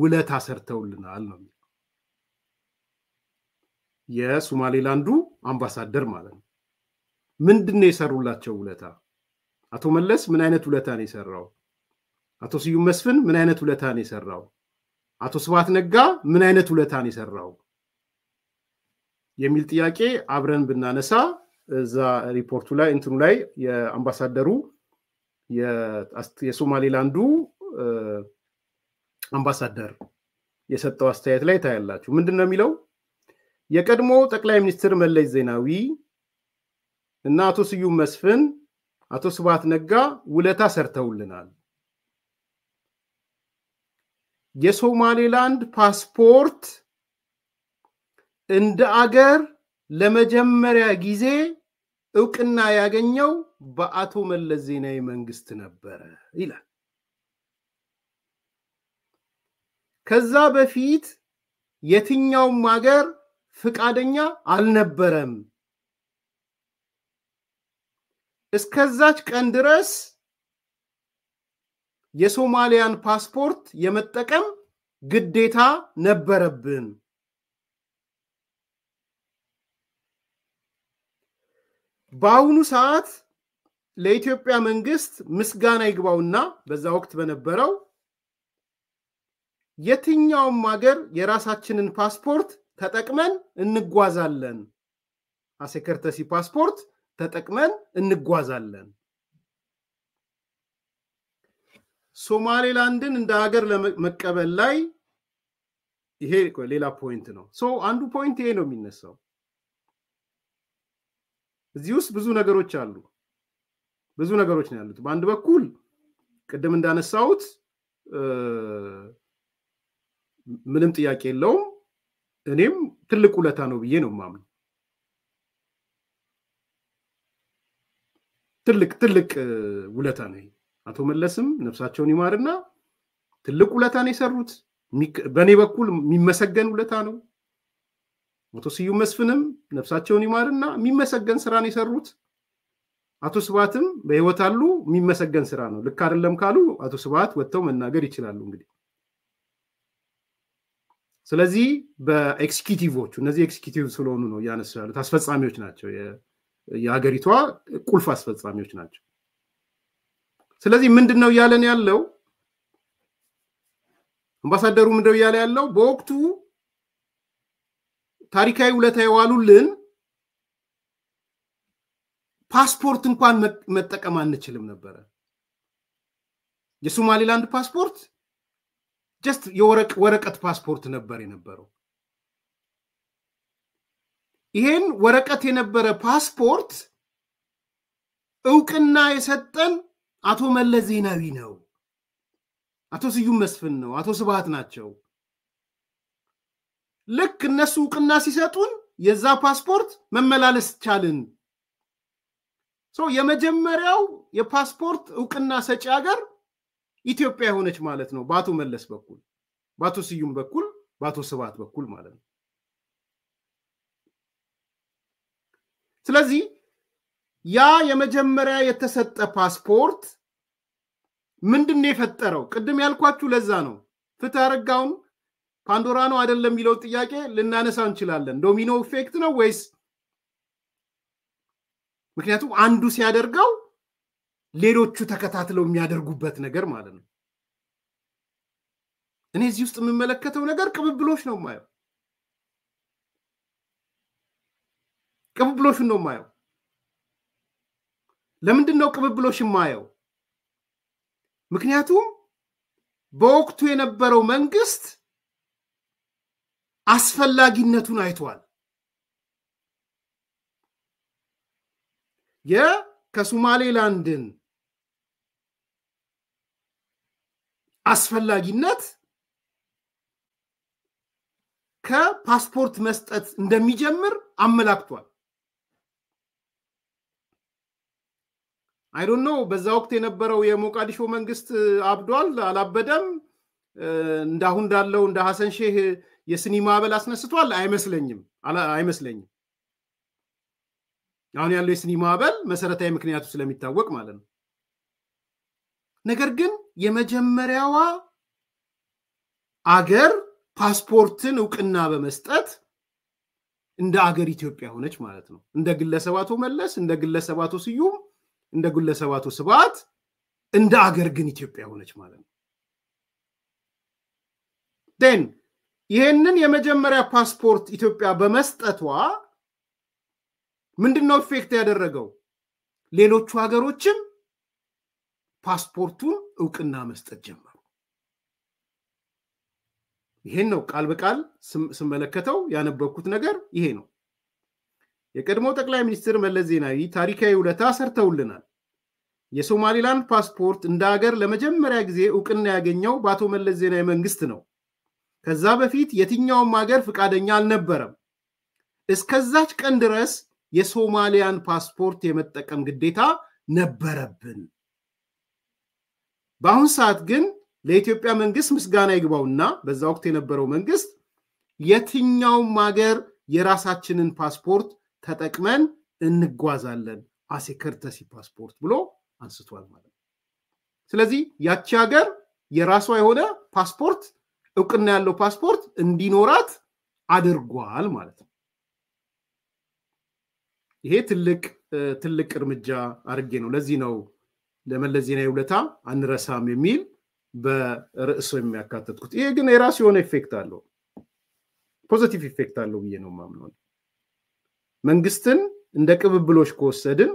ውለታ ሰርተውልናል ነው የሶማሌላንዱ አምባሳደር ማለት ነው። ምንድን ነው የሰሩላቸው ውለታ? አቶ መለስ ምን አይነት ውለታ ነው የሰራው? አቶ ስዩም መስፍን ምን አይነት ውለታ ነው የሰራው? አቶ ስባት ነጋ ምን አይነት ውለታ ነው የሰራው የሚል ጥያቄ አብረን ብናነሳ እዛ ሪፖርቱ ላይ እንትኑ ላይ የአምባሳደሩ የሶማሌላንዱ አምባሳደር የሰጠው አስተያየት ላይ ታያላችሁ። ምንድን ነው የሚለው? የቀድሞ ጠቅላይ ሚኒስትር መለስ ዜናዊ እና አቶ ስዩም መስፍን፣ አቶ ስባት ነጋ ውለታ ሰርተውልናል። የሶማሌላንድ ፓስፖርት እንደ አገር ለመጀመሪያ ጊዜ እውቅና ያገኘው በአቶ መለስ ዜናዊ መንግስት ነበረ ይላል። ከዛ በፊት የትኛውም ሀገር ፍቃደኛ አልነበረም። እስከዛች ቀን ድረስ የሶማሊያን ፓስፖርት የመጠቀም ግዴታ ነበረብን። በአሁኑ ሰዓት ለኢትዮጵያ መንግስት ምስጋና ይግባውና በዛ ወቅት በነበረው የትኛውም ሀገር የራሳችንን ፓስፖርት ተጠቅመን እንጓዛለን። አሴከርተሲ ፓስፖርት ተጠቅመን እንጓዛለን። ሶማሌላንድን እንደ ሀገር ለመቀበል ላይ ይሄ ሌላ ፖይንት ነው። ሶ አንዱ ፖይንት ይሄ ነው የሚነሳው። እዚህ ውስጥ ብዙ ነገሮች አሉ፣ ብዙ ነገሮች ነው ያሉት። በአንድ በኩል ቅድም እንዳነሳሁት ምንም ጥያቄ የለውም። እኔም ትልቅ ውለታ ነው ብዬ ነው የማምነው። ትልቅ ትልቅ ውለታ ነው። አቶ መለስም ነፍሳቸውን ይማርና ትልቅ ውለታ ነው የሰሩት። በእኔ በኩል የሚመሰገን ውለታ ነው። አቶ ስዩም መስፍንም ነፍሳቸውን ይማርና የሚመሰገን ስራ ነው የሰሩት። አቶ ስብሃትም በህይወት አሉ፣ የሚመሰገን ስራ ነው። ልክ አይደለም ካሉ አቶ ስባት ወጥተው መናገር ይችላሉ እንግዲህ ስለዚህ በኤክስኪቲቮቹ እነዚህ ኤክስኪቲቭ ስለሆኑ ነው እያነሱ ያሉት አስፈጻሚዎች ናቸው የሀገሪቷ ቁልፍ አስፈጻሚዎች ናቸው ስለዚህ ምንድን ነው እያለን ያለው አምባሳደሩ ምንድው እያለ ያለው በወቅቱ ታሪካዊ ውለታ የዋሉልን ፓስፖርት እንኳን መጠቀም አንችልም ነበረ የሶማሌላንድ ፓስፖርት ጀስት የወረቀት ፓስፖርት ነበር የነበረው። ይሄን ወረቀት የነበረ ፓስፖርት እውቅና የሰጠን አቶ መለስ ዜናዊ ነው፣ አቶ ስዩም መስፍን ነው፣ አቶ ስብሃት ናቸው። ልክ እነሱ እውቅና ሲሰጡን የዛ ፓስፖርት መመላለስ ቻልን። የመጀመሪያው የፓስፖርት እውቅና ሰጪ ሀገር ኢትዮጵያ የሆነች ማለት ነው። በአቶ መለስ በኩል በአቶ ስዩም በኩል በአቶ ስባት በኩል ማለት ነው። ስለዚህ ያ የመጀመሪያ የተሰጠ ፓስፖርት ምንድን ነው የፈጠረው? ቅድም ያልኳችሁ ለዛ ነው። ፍትህ አረጋውን ፓንዶራ ነው አይደለም የሚለው ጥያቄ ልናነሳ እንችላለን። ዶሚኖ ኢፌክት ነው ወይስ ምክንያቱም አንዱ ሲያደርገው ሌሎቹ ተከታትለው የሚያደርጉበት ነገር ማለት ነው። እኔ እዚህ ውስጥ የምመለከተው ነገር ቅብብሎች ነው ማየው፣ ቅብብሎሽን ነው ማየው። ለምንድን ነው ቅብብሎሽ ማየው? ምክንያቱም በወቅቱ የነበረው መንግስት አስፈላጊነቱን አይቷል። የከሱማሌላንድን አስፈላጊነት ከፓስፖርት መስጠት እንደሚጀምር አመላክቷል። አይዶን ነው በዛ ወቅት የነበረው የሞቃዲሾ መንግስት አብዷል አላበደም፣ እንዳሁን እንዳለው እንደ ሐሰን ሼህ የስኒ ማዕበል አስነስቷል አይመስለኝም አይመስለኝም። አሁን ያለው የስኒ ማዕበል መሰረታዊ ምክንያቱ ስለሚታወቅ ማለት ነው። ነገር ግን የመጀመሪያዋ አገር ፓስፖርትን እውቅና በመስጠት እንደ አገር ኢትዮጵያ ሆነች ማለት ነው። እንደ ግለሰባቶ መለስ፣ እንደ ግለሰባቶ ስዩም፣ እንደ ግለሰባቶ ስብዓት፣ እንደ አገር ግን ኢትዮጵያ ሆነች ማለት ነው። ን ይህንን የመጀመሪያ ፓስፖርት ኢትዮጵያ በመስጠቷ ምንድን ነው ኢፌክት ያደረገው? ሌሎቹ ሀገሮችም ፓስፖርቱን እውቅና መስጠት ጀመሩ። ይሄን ነው ቃል በቃል ስመለከተው ያነበብኩት ነገር ይሄ ነው። የቀድሞ ጠቅላይ ሚኒስትር መለስ ዜናዊ ታሪካዊ ውለታ ሰርተውልናል። የሶማሊላንድ ፓስፖርት እንደ ሀገር ለመጀመሪያ ጊዜ እውቅና ያገኘው በአቶ መለስ ዜናዊ መንግስት ነው። ከዛ በፊት የትኛውም ሀገር ፈቃደኛ አልነበረም። እስከዛች ቀን ድረስ የሶማሊያን ፓስፖርት የመጠቀም ግዴታ ነበረብን። በአሁን ሰዓት ግን ለኢትዮጵያ መንግስት ምስጋና ይግባውና በዛ ወቅት የነበረው መንግስት የትኛውም ሀገር የራሳችንን ፓስፖርት ተጠቅመን እንጓዛለን አሴ ከርተሲ ፓስፖርት ብሎ አንስቷል ማለት ነው። ስለዚህ ያቺ ሀገር የራሷ የሆነ ፓስፖርት እውቅና ያለው ፓስፖርት እንዲኖራት አድርጓል ማለት ነው። ይሄ ትልቅ ትልቅ እርምጃ አድርጌ ነው ለዚህ ነው ለመለስ ዜናዊ ውለታ አንረሳም የሚል በርዕስ የሚያካተትኩት ይሄ ግን የራሱ የሆነ ኢፌክት አለው፣ ፖዘቲቭ ኢፌክት አለው ብዬ ነው ማምነው። መንግስትን እንደ ቅብብሎች ከወሰድን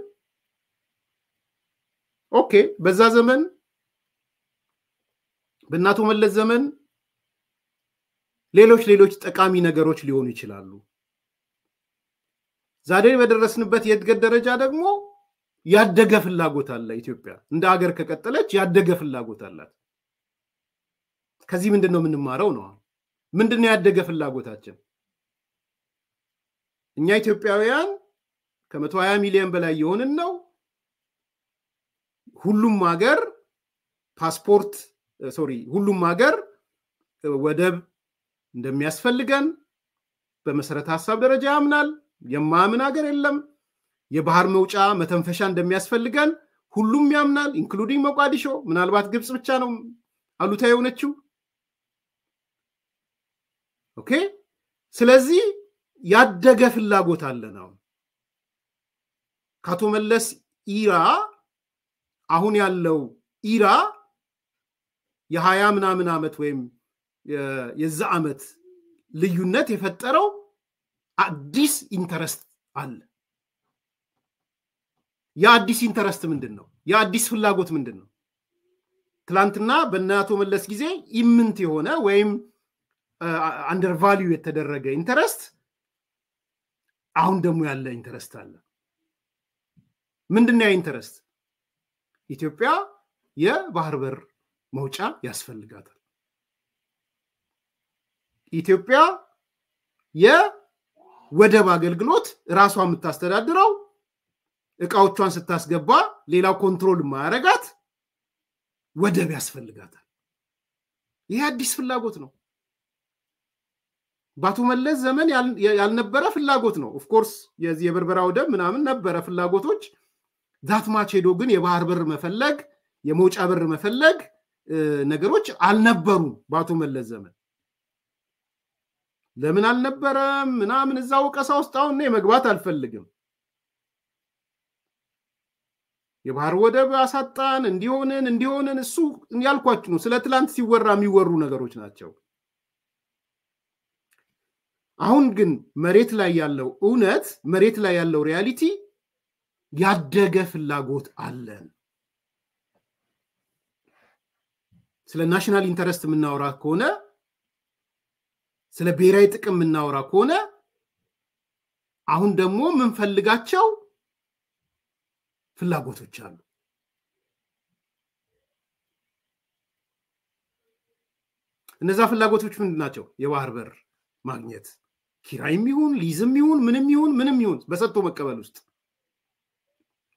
ኦኬ፣ በዛ ዘመን በእናቶ መለስ ዘመን ሌሎች ሌሎች ጠቃሚ ነገሮች ሊሆኑ ይችላሉ። ዛሬ በደረስንበት የእድገት ደረጃ ደግሞ ያደገ ፍላጎት አለ። ኢትዮጵያ እንደ ሀገር ከቀጠለች ያደገ ፍላጎት አላት። ከዚህ ምንድን ነው የምንማረው? ነው ምንድን ነው ያደገ ፍላጎታችን? እኛ ኢትዮጵያውያን ከመቶ ሀያ ሚሊዮን በላይ የሆንን ነው። ሁሉም ሀገር ፓስፖርት ሶሪ፣ ሁሉም ሀገር ወደብ እንደሚያስፈልገን በመሰረተ ሀሳብ ደረጃ ያምናል። የማያምን ሀገር የለም። የባህር መውጫ መተንፈሻ እንደሚያስፈልገን ሁሉም ያምናል፣ ኢንክሉዲንግ ሞቃዲሾ። ምናልባት ግብፅ ብቻ ነው አሉታ የሆነችው። ኦኬ። ስለዚህ ያደገ ፍላጎት አለ ነው። ከአቶ መለስ ኢራ አሁን ያለው ኢራ የሀያ ምናምን ዓመት ወይም የዛ ዓመት ልዩነት የፈጠረው አዲስ ኢንተረስት አለ። የአዲስ ኢንተረስት ምንድን ነው? የአዲስ ፍላጎት ምንድን ነው? ትላንትና በእነ አቶ መለስ ጊዜ ኢምንት የሆነ ወይም አንደር ቫሊዩ የተደረገ ኢንተረስት አሁን ደግሞ ያለ ኢንተረስት አለ። ምንድን ነው ያ ኢንተረስት? ኢትዮጵያ የባህር በር መውጫ ያስፈልጋታል። ኢትዮጵያ የወደብ አገልግሎት ራሷ የምታስተዳድረው እቃዎቿን ስታስገባ ሌላው ኮንትሮል ማረጋት ወደብ ያስፈልጋታል። ይህ አዲስ ፍላጎት ነው። በአቶ መለስ ዘመን ያልነበረ ፍላጎት ነው። ኦፍኮርስ የዚህ የበርበራ ወደብ ምናምን ነበረ ፍላጎቶች። ዛትማች ሄዶ ግን የባህር በር መፈለግ፣ የመውጫ በር መፈለግ ነገሮች አልነበሩም በአቶ መለስ ዘመን። ለምን አልነበረም ምናምን እዛ ወቀሳ ውስጥ አሁን መግባት አልፈልግም። የባህር ወደብ አሳጣን፣ እንዲሆንን እንዲሆንን እሱ ያልኳችሁ ነው። ስለ ትላንት ሲወራ የሚወሩ ነገሮች ናቸው። አሁን ግን መሬት ላይ ያለው እውነት መሬት ላይ ያለው ሪያሊቲ ያደገ ፍላጎት አለን። ስለ ናሽናል ኢንተረስት የምናወራ ከሆነ ስለ ብሔራዊ ጥቅም የምናወራ ከሆነ አሁን ደግሞ የምንፈልጋቸው ፍላጎቶች አሉ። እነዛ ፍላጎቶች ምንድን ናቸው? የባህር በር ማግኘት፣ ኪራይም ይሁን ሊዝም ይሁን ምንም ይሁን ምንም ይሁን በሰጥቶ መቀበል ውስጥ።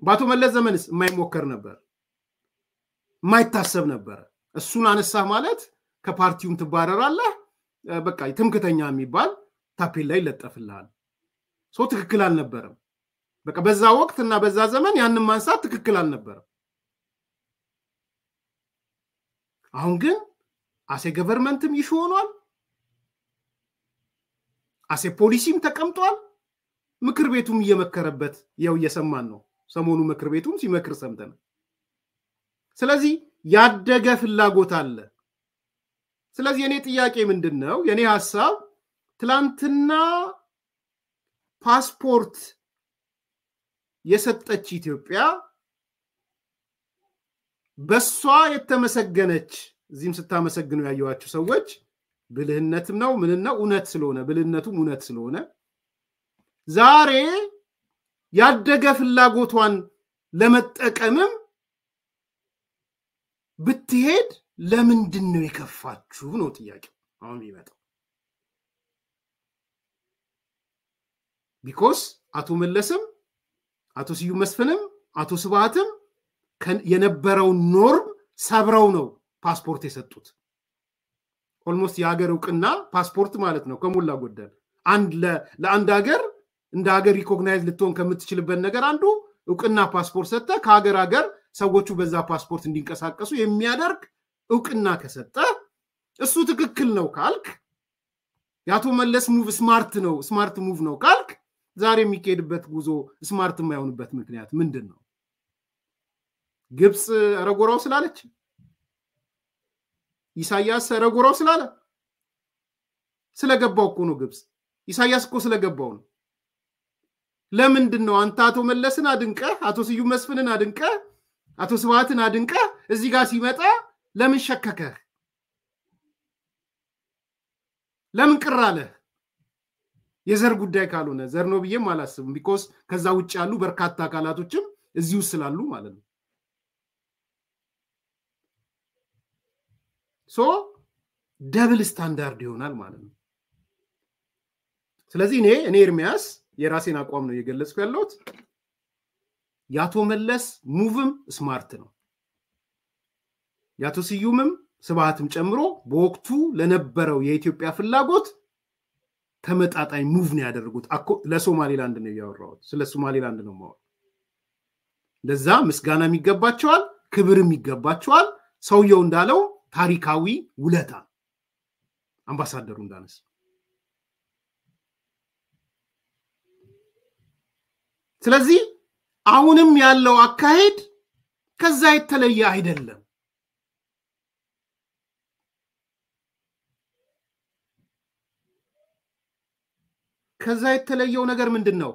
በአቶ መለስ ዘመንስ የማይሞከር ነበር፣ የማይታሰብ ነበረ። እሱን አነሳህ ማለት ከፓርቲውም ትባረራለህ። በቃ ትምክተኛ የሚባል ታፔላ ይለጠፍልሃል። ሰው ትክክል አልነበረም። በቃ በዛ ወቅት እና በዛ ዘመን ያንን ማንሳት ትክክል አልነበረም። አሁን ግን አሴ ገቨርንመንትም ይሹ ሆኗል። አሴ ፖሊሲም ተቀምጧል። ምክር ቤቱም እየመከረበት ያው እየሰማን ነው። ሰሞኑ ምክር ቤቱም ሲመክር ሰምተን። ስለዚህ ያደገ ፍላጎት አለ። ስለዚህ የኔ ጥያቄ ምንድን ነው? የኔ ሀሳብ ትላንትና ፓስፖርት የሰጠች ኢትዮጵያ በሷ የተመሰገነች እዚህም ስታመሰግኑ ያየዋቸው ሰዎች ብልህነትም ነው ምንና እውነት ስለሆነ ብልህነቱም እውነት ስለሆነ ዛሬ ያደገ ፍላጎቷን ለመጠቀምም ብትሄድ ለምንድን ነው የከፋችሁ ነው ጥያቄው አሁን ይመጣው ቢኮስ አቶ መለስም አቶ ስዩም መስፍንም አቶ ስብሃትም የነበረውን ኖርም ሰብረው ነው ፓስፖርት የሰጡት። ኦልሞስት የሀገር እውቅና ፓስፖርት ማለት ነው ከሞላ ጎደል ለአንድ ሀገር እንደ ሀገር ሪኮግናይዝ ልትሆን ከምትችልበት ነገር አንዱ እውቅና ፓስፖርት ሰጠ ከሀገር ሀገር ሰዎቹ በዛ ፓስፖርት እንዲንቀሳቀሱ የሚያደርግ እውቅና ከሰጠ እሱ ትክክል ነው ካልክ የአቶ መለስ ሙቭ ስማርት ነው ስማርት ሙቭ ነው ካል ዛሬ የሚካሄድበት ጉዞ ስማርት የማይሆንበት ምክንያት ምንድን ነው? ግብፅ ረጎራው ስላለች፣ ኢሳያስ ረጎራው ስላለ ስለገባው እኮ ነው። ግብፅ ኢሳያስ እኮ ስለገባው ነው። ለምንድን ነው አንተ አቶ መለስን አድንቀህ፣ አቶ ስዩም መስፍንን አድንቀህ፣ አቶ ስብሃትን አድንቀህ እዚህ ጋር ሲመጣ ለምን ሸከከህ? ለምን ቅር አለህ? የዘር ጉዳይ ካልሆነ ዘር ነው ብዬም አላስብም። ቢኮዝ ከዛ ውጭ ያሉ በርካታ አካላቶችም እዚሁ ስላሉ ማለት ነው። ሶ ደብል ስታንዳርድ ይሆናል ማለት ነው። ስለዚህ እኔ እኔ እርሚያስ የራሴን አቋም ነው እየገለጽኩ ያለሁት። የአቶ መለስ ሙቭም ስማርት ነው። የአቶ ስዩምም ስብሃትም ጨምሮ በወቅቱ ለነበረው የኢትዮጵያ ፍላጎት ተመጣጣኝ ሙቭ ነው ያደረጉት። ለሶማሌላንድ ነው እያወራሁት፣ ስለ ሶማሌላንድ ነው ማወቅ። ለዛ ምስጋናም ይገባቸዋል፣ ክብርም ይገባቸዋል። ሰውየው እንዳለው ታሪካዊ ውለታ አምባሳደሩ እንዳነሳ ስለዚህ አሁንም ያለው አካሄድ ከዛ የተለየ አይደለም። ከዛ የተለየው ነገር ምንድን ነው?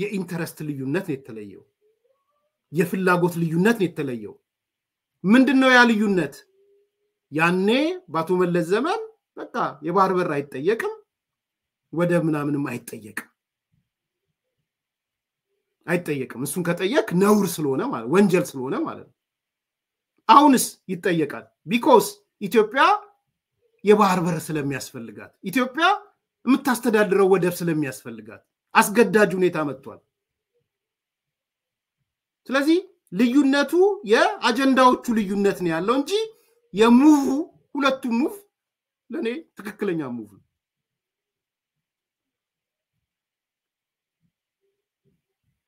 የኢንተረስት ልዩነት ነው የተለየው። የፍላጎት ልዩነት ነው የተለየው። ምንድን ነው ያ ልዩነት? ያኔ በአቶ መለስ ዘመን በቃ የባህር በር አይጠየቅም፣ ወደ ምናምንም አይጠየቅም አይጠየቅም። እሱን ከጠየቅ ነውር ስለሆነ ማለት ወንጀል ስለሆነ ማለት ነው። አሁንስ ይጠየቃል። ቢኮስ ኢትዮጵያ የባህር በር ስለሚያስፈልጋት ኢትዮጵያ የምታስተዳድረው ወደብ ስለሚያስፈልጋት አስገዳጅ ሁኔታ መጥቷል። ስለዚህ ልዩነቱ የአጀንዳዎቹ ልዩነት ነው ያለው እንጂ የሙቭ ሁለቱ ሙቭ ለእኔ ትክክለኛ ሙቭ ነው።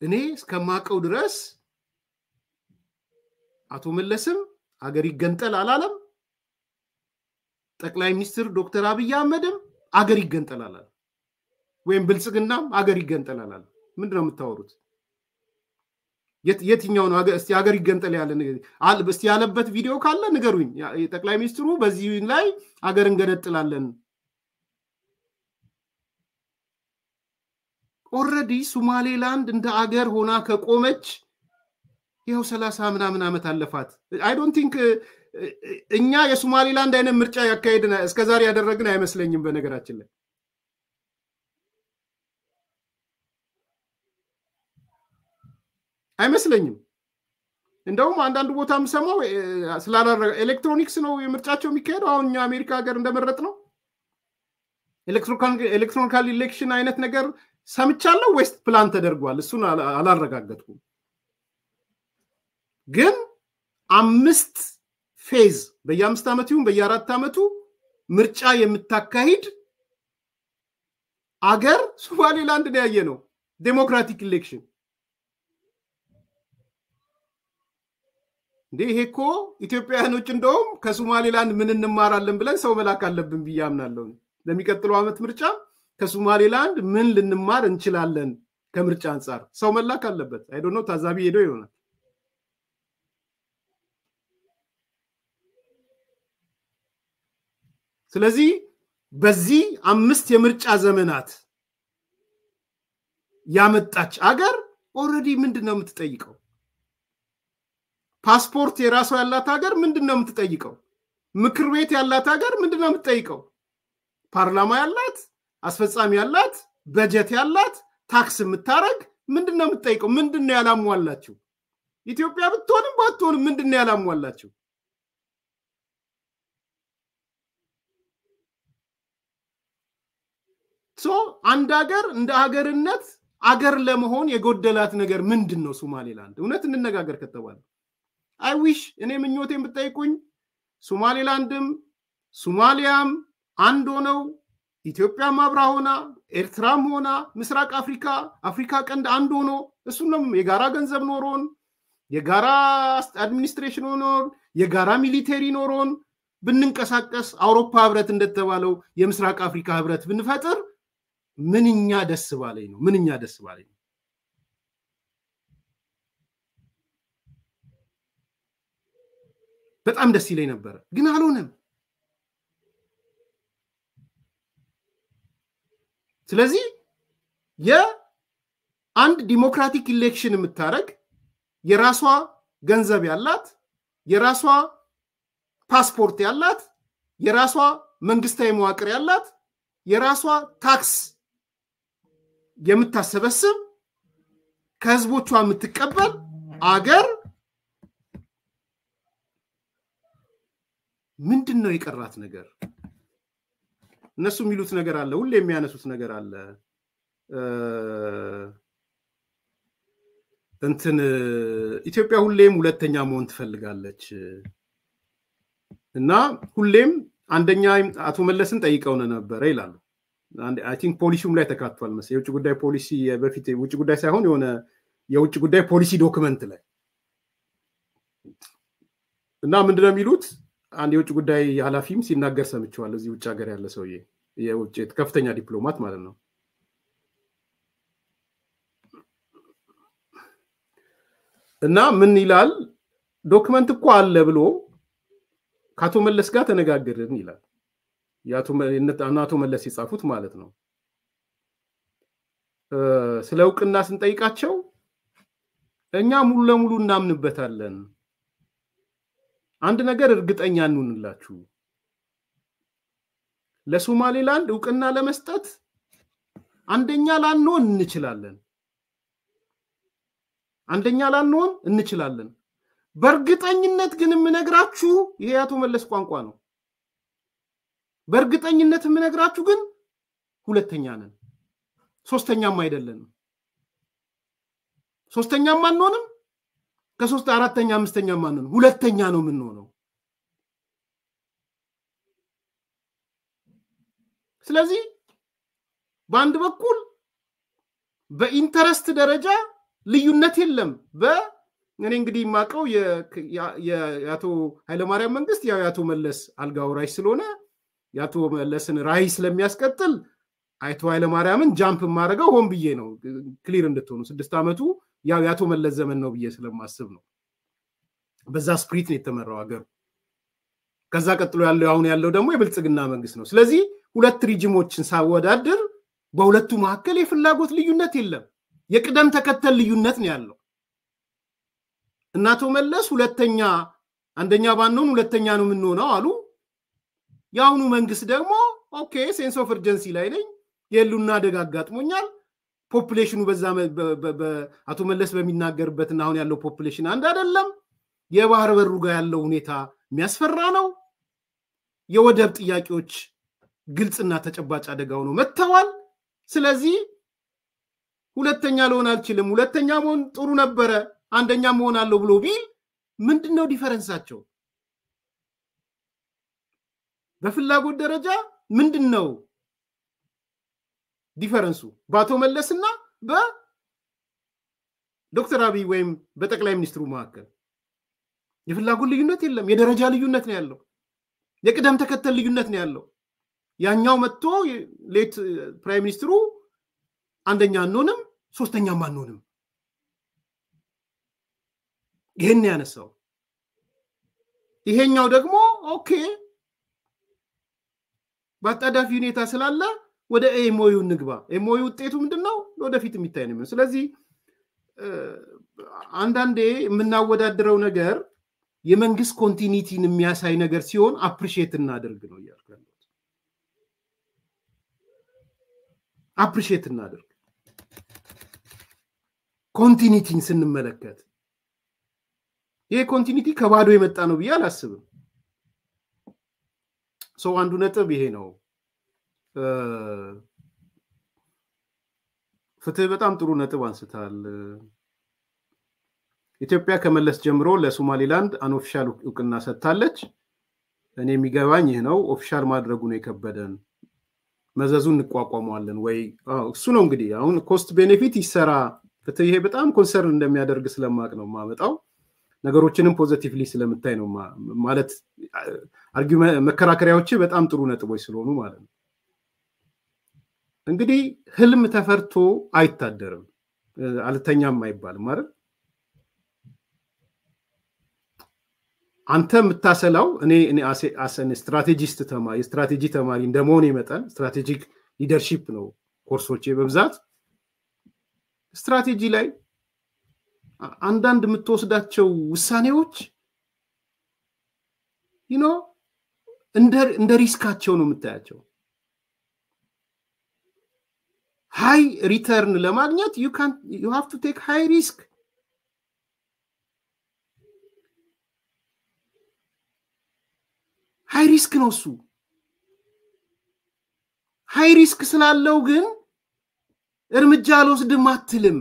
እኔ እስከማቀው ድረስ አቶ መለስም አገር ይገንጠል አላለም። ጠቅላይ ሚኒስትር ዶክተር አብይ አህመድም አገር ይገንጠላላል ወይም ብልጽግናም አገር ይገንጠላላል። ምንድነው የምታወሩት? የትኛው ነው እስቲ ሀገር ይገንጠል ያለ እስቲ ያለበት ቪዲዮ ካለ ንገሩኝ። ጠቅላይ ሚኒስትሩ በዚህ ላይ አገር እንገነጥላለን ኦረዲ ሱማሌላንድ እንደ አገር ሆና ከቆመች ይኸው ሰላሳ ምናምን ዓመት አለፋት። አይ ዶንት ቲንክ እኛ የሶማሌላንድ አይነት ምርጫ ያካሄድን እስከዛሬ ያደረግን አይመስለኝም። በነገራችን ላይ አይመስለኝም። እንደውም አንዳንድ ቦታ የምሰማው ስላላረገ ኤሌክትሮኒክስ ነው የምርጫቸው የሚካሄደው አሁን እኛ አሜሪካ ሀገር እንደመረጥ ነው ኤሌክትሮኒካል ኢሌክሽን አይነት ነገር ሰምቻለሁ። ዌስት ፕላን ተደርጓል። እሱን አላረጋገጥኩም። ግን አምስት ፌዝ በየአምስት ዓመት ይሁን በየአራት ዓመቱ ምርጫ የምታካሂድ አገር ሶማሌላንድ ነው ያየ ነው። ዴሞክራቲክ ኢሌክሽን እንዴ! ይሄ እኮ ኢትዮጵያውያኖች እንደውም ከሶማሌላንድ ምን እንማራለን ብለን ሰው መላክ አለብን ብዬ አምናለሁ። ለሚቀጥለው ዓመት ምርጫ ከሶማሌላንድ ምን ልንማር እንችላለን ከምርጫ አንጻር ሰው መላክ አለበት። አይዶ ነው ታዛቢ ሄደው ይሆናል። ስለዚህ በዚህ አምስት የምርጫ ዘመናት ያመጣች አገር ኦረዲ ምንድን ነው የምትጠይቀው? ፓስፖርት የራሷ ያላት ሀገር ምንድን ነው የምትጠይቀው? ምክር ቤት ያላት ሀገር ምንድን ነው የምትጠይቀው? ፓርላማ ያላት፣ አስፈጻሚ ያላት፣ በጀት ያላት፣ ታክስ የምታደረግ ምንድን ነው የምትጠይቀው? ምንድን ነው ያላሟላችው? ኢትዮጵያ ብትሆንም ባትሆንም ምንድን ነው ያላሟላችሁ? ሶ አንድ ሀገር እንደ ሀገርነት አገር ለመሆን የጎደላት ነገር ምንድን ነው? ሶማሌላንድ እውነት እንነጋገር ከተባለ አይዊሽ እኔ ምኞቴ ብጠይቁኝ ሶማሌላንድም ሶማሊያም አንድ ሆነው ኢትዮጵያም አብራ ሆና ኤርትራም ሆና ምስራቅ አፍሪካ አፍሪካ ቀንድ አንድ ሆኖ እሱንም የጋራ ገንዘብ ኖሮን የጋራ አድሚኒስትሬሽን ኖሮን የጋራ ሚሊቴሪ ኖሮን ብንንቀሳቀስ አውሮፓ ህብረት እንደተባለው የምስራቅ አፍሪካ ህብረት ብንፈጥር ምንኛ ደስ ባለኝ ነው፣ ምንኛ ደስ ባለኝ ነው። በጣም ደስ ይለኝ ነበረ፣ ግን አልሆነም። ስለዚህ የአንድ ዲሞክራቲክ ኢሌክሽን የምታደርግ የራሷ ገንዘብ ያላት የራሷ ፓስፖርት ያላት የራሷ መንግስታዊ መዋቅር ያላት የራሷ ታክስ የምታሰበስብ ከህዝቦቿ የምትቀበል አገር ምንድን ነው የቀራት ነገር? እነሱ የሚሉት ነገር አለ፣ ሁሌ የሚያነሱት ነገር አለ። እንትን ኢትዮጵያ ሁሌም ሁለተኛ መሆን ትፈልጋለች እና ሁሌም አንደኛ አቶ መለስን ጠይቀውን ነበረ ይላሉ። ቲንክ ፖሊሲውም ላይ ተካቷል መስ የውጭ ጉዳይ ፖሊሲ በፊት ውጭ ጉዳይ ሳይሆን የሆነ የውጭ ጉዳይ ፖሊሲ ዶክመንት ላይ እና ምንድነው የሚሉት አንድ የውጭ ጉዳይ ኃላፊም ሲናገር ሰምቸዋል። እዚህ ውጭ ሀገር ያለ ሰውዬ የውጭ ከፍተኛ ዲፕሎማት ማለት ነው። እና ምን ይላል ዶክመንት እኮ አለ ብሎ ከአቶ መለስ ጋር ተነጋገርን ይላል። አቶ መለስ የጻፉት ማለት ነው። ስለ እውቅና ስንጠይቃቸው እኛ ሙሉ ለሙሉ እናምንበታለን። አንድ ነገር እርግጠኛ እንሁንላችሁ፣ ለሶማሌላንድ እውቅና ለመስጠት አንደኛ ላንሆን እንችላለን። አንደኛ ላንሆን እንችላለን። በእርግጠኝነት ግን የምነግራችሁ ይሄ አቶ መለስ ቋንቋ ነው። በእርግጠኝነት የምነግራችሁ ግን ሁለተኛ ነን፣ ሶስተኛም አይደለንም። ሶስተኛም አንሆንም። ከሶስት አራተኛ አምስተኛም አንሆንም። ሁለተኛ ነው የምንሆነው። ስለዚህ በአንድ በኩል በኢንተረስት ደረጃ ልዩነት የለም። በእኔ እንግዲህ የማውቀው የአቶ ኃይለማርያም መንግስት ያው የአቶ መለስ አልጋ ወራሽ ስለሆነ የአቶ መለስን ራይ ስለሚያስቀጥል አይቶ ኃይለማርያምን ጃምፕ የማደርገው ሆን ብዬ ነው፣ ክሊር እንድትሆኑ ስድስት ዓመቱ ያው የአቶ መለስ ዘመን ነው ብዬ ስለማስብ ነው። በዛ ስፕሪት ነው የተመራው ሀገሩ። ከዛ ቀጥሎ ያለው አሁን ያለው ደግሞ የብልጽግና መንግስት ነው። ስለዚህ ሁለት ሪጅሞችን ሳወዳድር በሁለቱ መካከል የፍላጎት ልዩነት የለም፣ የቅደም ተከተል ልዩነት ነው ያለው። እናቶ መለስ ሁለተኛ አንደኛ ባንሆን ሁለተኛ ነው የምንሆነው አሉ። የአሁኑ መንግስት ደግሞ ኦኬ ሴንስ ኦፍ እርጀንሲ ላይ ነኝ፣ የሉና አደጋ አጋጥሞኛል። ፖፕሌሽኑ በዛ አቶ መለስ በሚናገርበትና አሁን ያለው ፖፕሌሽን አንድ አይደለም። የባህር በሩ ጋር ያለው ሁኔታ የሚያስፈራ ነው። የወደብ ጥያቄዎች ግልጽና ተጨባጭ አደጋ ሆኖ መጥተዋል። ስለዚህ ሁለተኛ ልሆን አልችልም፣ ሁለተኛ መሆን ጥሩ ነበረ፣ አንደኛ መሆን አለው ብሎ ቢል ምንድን ነው ዲፈረንሳቸው? በፍላጎት ደረጃ ምንድን ነው ዲፈረንሱ በአቶ መለስና በዶክተር አብይ ወይም በጠቅላይ ሚኒስትሩ መካከል? የፍላጎት ልዩነት የለም። የደረጃ ልዩነት ነው ያለው። የቅደም ተከተል ልዩነት ነው ያለው። ያኛው መጥቶ ሌት ፕራይም ሚኒስትሩ አንደኛ አንሆንም፣ ሶስተኛም አንሆንም። ይህን ያነሳው ይሄኛው ደግሞ ኦኬ በአጣዳፊ ሁኔታ ስላለ ወደ ኤሞዩ እንግባ። ኤሞዩ ውጤቱ ምንድን ነው? ወደፊት የሚታይ ነው። ስለዚህ አንዳንዴ የምናወዳድረው ነገር የመንግስት ኮንቲኒቲን የሚያሳይ ነገር ሲሆን አፕሪሼት እናደርግ ነው እያልኩ ያለሁት። እናደርግ ኮንቲኒቲን ስንመለከት ይሄ ኮንቲኒቲ ከባዶ የመጣ ነው ብዬ አላስብም። ሰው አንዱ ነጥብ ይሄ ነው። ፍትህ በጣም ጥሩ ነጥብ አንስታል። ኢትዮጵያ ከመለስ ጀምሮ ለሶማሌላንድ አንኦፊሻል እውቅና ሰጥታለች። እኔ የሚገባኝ ይህ ነው። ኦፊሻል ማድረጉ ነው የከበደን። መዘዙን እንቋቋመዋለን ወይ? እሱ ነው እንግዲህ አሁን ኮስት ቤኔፊት ይሰራ ፍትህ። ይሄ በጣም ኮንሰርን እንደሚያደርግ ስለማቅ ነው የማመጣው ነገሮችንም ፖዘቲቭሊ ስለምታይ ነው ማለት መከራከሪያዎች በጣም ጥሩ ነጥቦች ስለሆኑ ማለት ነው። እንግዲህ ህልም ተፈርቶ አይታደርም፣ አልተኛም አይባልም ማለት አንተ የምታሰላው እኔ አሰን ስትራቴጂስት ተማሪ የስትራቴጂ ተማሪ እንደመሆን ይመጣል ስትራቴጂክ ሊደርሺፕ ነው ኮርሶቼ በብዛት ስትራቴጂ ላይ አንዳንድ የምትወስዳቸው ውሳኔዎች ይኖ እንደ ሪስካቸው ነው የምታያቸው ሀይ ሪተርን ለማግኘት ዩ ሃቭ ቱ ቴክ ሃይ ሪስክ ሃይ ሪስክ ነው እሱ ሃይ ሪስክ ስላለው ግን እርምጃ አልወስድም አትልም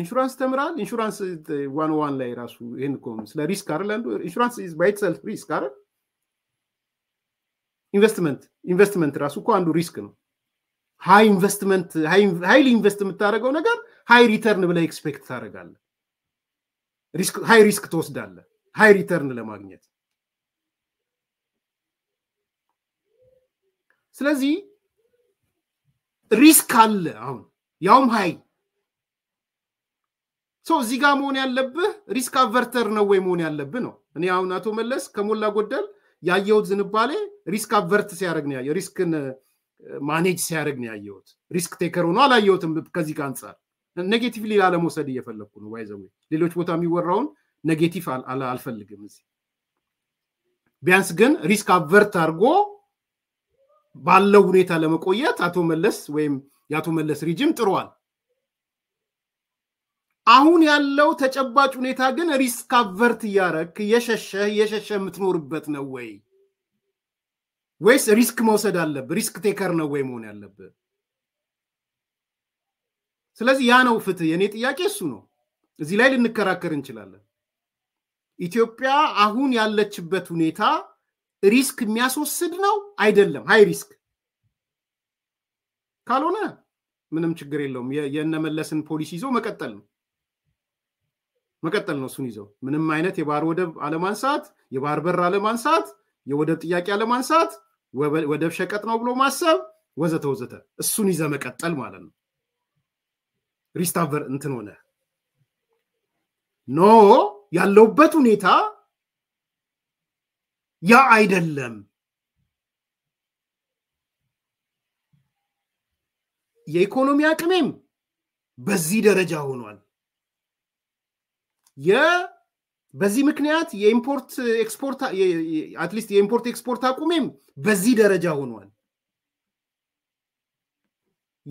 ኢንሹራንስ ተምራል። ኢንሹራንስ ዋን ዋን ላይ ራሱ ይህን ኮ ስለ ሪስክ አይደል አንዱ ኢንሹራንስ ባይትሰልፍ ሪስክ አይደል ኢንቨስትመንት ኢንቨስትመንት ራሱ እኮ አንዱ ሪስክ ነው። ሃይ ኢንቨስትመንት ሃይሊ ኢንቨስት የምታደርገው ነገር ሃይ ሪተርን ብለ ኤክስፔክት ታደረጋለ ሃይ ሪስክ ትወስዳለ ሃይ ሪተርን ለማግኘት። ስለዚህ ሪስክ አለ አሁን ያውም ሃይ ሰው እዚህ ጋር መሆን ያለብህ ሪስክ አቨርተር ነው ወይ መሆን ያለብህ ነው። እኔ አሁን አቶ መለስ ከሞላ ጎደል ያየሁት ዝንባሌ ሪስክ አቨርት ሲያደርግ ነው ሪስክን ማኔጅ ሲያደርግ ነው ያየሁት። ሪስክ ቴከር ሆኖ አላየሁትም። ከዚህ ጋር አንጻር ኔጌቲቭ ኔጌቲቭሊ ላለመውሰድ እየፈለግኩ ነው። ይዘ ሌሎች ቦታ የሚወራውን ኔጌቲቭ አልፈልግም። እዚህ ቢያንስ ግን ሪስክ አቨርት አድርጎ ባለው ሁኔታ ለመቆየት አቶ መለስ ወይም የአቶ መለስ ሪጅም ጥሯል። አሁን ያለው ተጨባጭ ሁኔታ ግን ሪስክ አቨርት እያረክ እየሸሸህ እየሸሸህ የምትኖርበት ነው ወይ ወይስ ሪስክ መውሰድ አለብህ? ሪስክ ቴከር ነው ወይ መሆን ያለብህ? ስለዚህ ያ ነው ፍትህ። የእኔ ጥያቄ እሱ ነው። እዚህ ላይ ልንከራከር እንችላለን። ኢትዮጵያ አሁን ያለችበት ሁኔታ ሪስክ የሚያስወስድ ነው አይደለም? ሀይ ሪስክ ካልሆነ ምንም ችግር የለውም። የነመለስን ፖሊሲ ይዞ መቀጠል ነው። መቀጠል ነው። እሱን ይዘው ምንም አይነት የባህር ወደብ አለማንሳት፣ የባህር በር አለማንሳት፣ የወደብ ጥያቄ አለማንሳት፣ ወደብ ሸቀጥ ነው ብሎ ማሰብ ወዘተ ወዘተ፣ እሱን ይዘ መቀጠል ማለት ነው። ሪስታቨር እንትን ሆነ ኖ ያለውበት ሁኔታ ያ አይደለም። የኢኮኖሚ አቅሜም በዚህ ደረጃ ሆኗል። በዚህ ምክንያት የኢምፖርት ኤክስፖርት አትሊስት የኢምፖርት ኤክስፖርት አቁሜም በዚህ ደረጃ ሆኗል።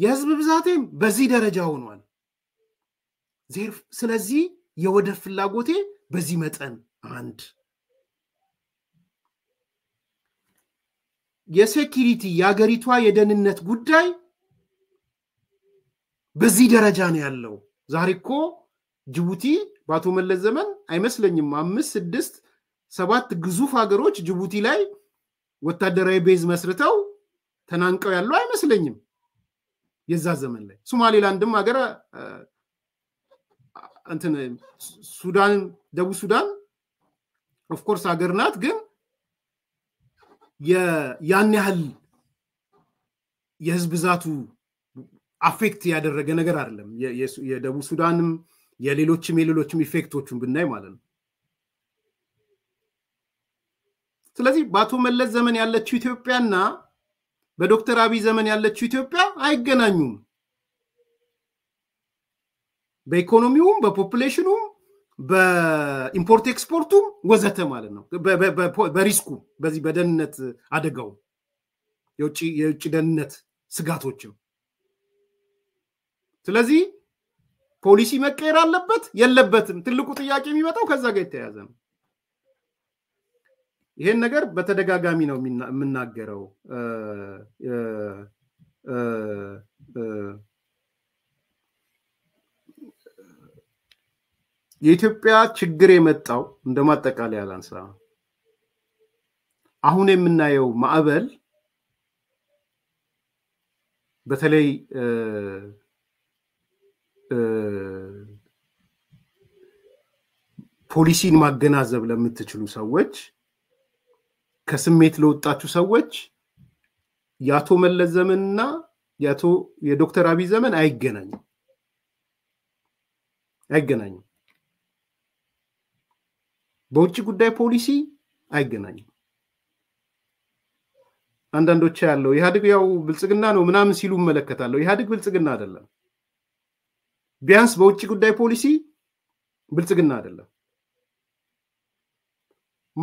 የህዝብ ብዛቴም በዚህ ደረጃ ሆኗል። ስለዚህ የወደብ ፍላጎቴ በዚህ መጠን አንድ የሴኪሪቲ የአገሪቷ የደህንነት ጉዳይ በዚህ ደረጃ ነው ያለው። ዛሬ እኮ ጅቡቲ በአቶ መለስ ዘመን አይመስለኝም አምስት ስድስት ሰባት ግዙፍ ሀገሮች ጅቡቲ ላይ ወታደራዊ ቤዝ መስርተው ተናንቀው ያለው አይመስለኝም። የዛ ዘመን ላይ ሶማሌላንድም ሀገር እንትን ሱዳን፣ ደቡብ ሱዳን ኦፍኮርስ ሀገር ናት፣ ግን ያን ያህል የህዝብ ብዛቱ አፌክት ያደረገ ነገር አይደለም። የደቡብ ሱዳንም የሌሎችም የሌሎችም ኢፌክቶቹን ብናይ ማለት ነው። ስለዚህ በአቶ መለስ ዘመን ያለችው ኢትዮጵያና በዶክተር አብይ ዘመን ያለችው ኢትዮጵያ አይገናኙም። በኢኮኖሚውም በፖፕሌሽኑም በኢምፖርት ኤክስፖርቱም ወዘተ ማለት ነው። በሪስኩ በዚህ በደህንነት አደጋው የውጭ ደህንነት ስጋቶችም ስለዚህ ፖሊሲ መቀየር አለበት የለበትም? ትልቁ ጥያቄ የሚመጣው ከዛ ጋር የተያያዘ ነው። ይሄን ነገር በተደጋጋሚ ነው የምናገረው። የኢትዮጵያ ችግር የመጣው እንደ ማጠቃለያ ላንሳ፣ አሁን የምናየው ማዕበል በተለይ ፖሊሲን ማገናዘብ ለምትችሉ ሰዎች ከስሜት ለወጣችሁ ሰዎች የአቶ መለስ ዘመንና የአቶ የዶክተር አብይ ዘመን አይገናኝም አይገናኝም። በውጭ ጉዳይ ፖሊሲ አይገናኝም። አንዳንዶች ያለው ኢህአዴግ ያው ብልጽግና ነው ምናምን ሲሉ እመለከታለሁ። ኢህአዴግ ብልጽግና አይደለም። ቢያንስ በውጭ ጉዳይ ፖሊሲ ብልጽግና አይደለም።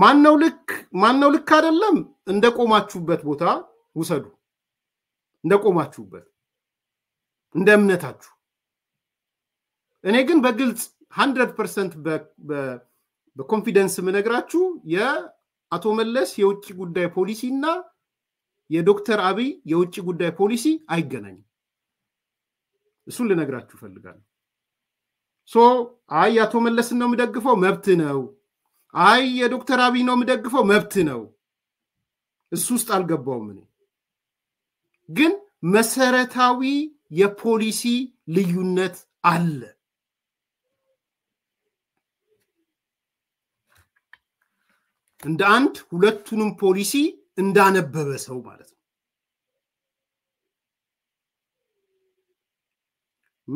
ማነው ልክ ማነው ልክ አይደለም? እንደ ቆማችሁበት ቦታ ውሰዱ። እንደ ቆማችሁበት እንደ እምነታችሁ። እኔ ግን በግልጽ ሀንድረድ ፐርሰንት በኮንፊደንስ የምነግራችሁ የአቶ መለስ የውጭ ጉዳይ ፖሊሲ እና የዶክተር አብይ የውጭ ጉዳይ ፖሊሲ አይገናኝም። እሱን ልነግራችሁ ፈልጋለሁ። ሶ አይ የአቶ መለስን ነው የምደግፈው፣ መብት ነው። አይ የዶክተር አብይ ነው የምደግፈው፣ መብት ነው። እሱ ውስጥ አልገባውም። እኔ ግን መሰረታዊ የፖሊሲ ልዩነት አለ። እንደ አንድ ሁለቱንም ፖሊሲ እንዳነበበ ሰው ማለት ነው።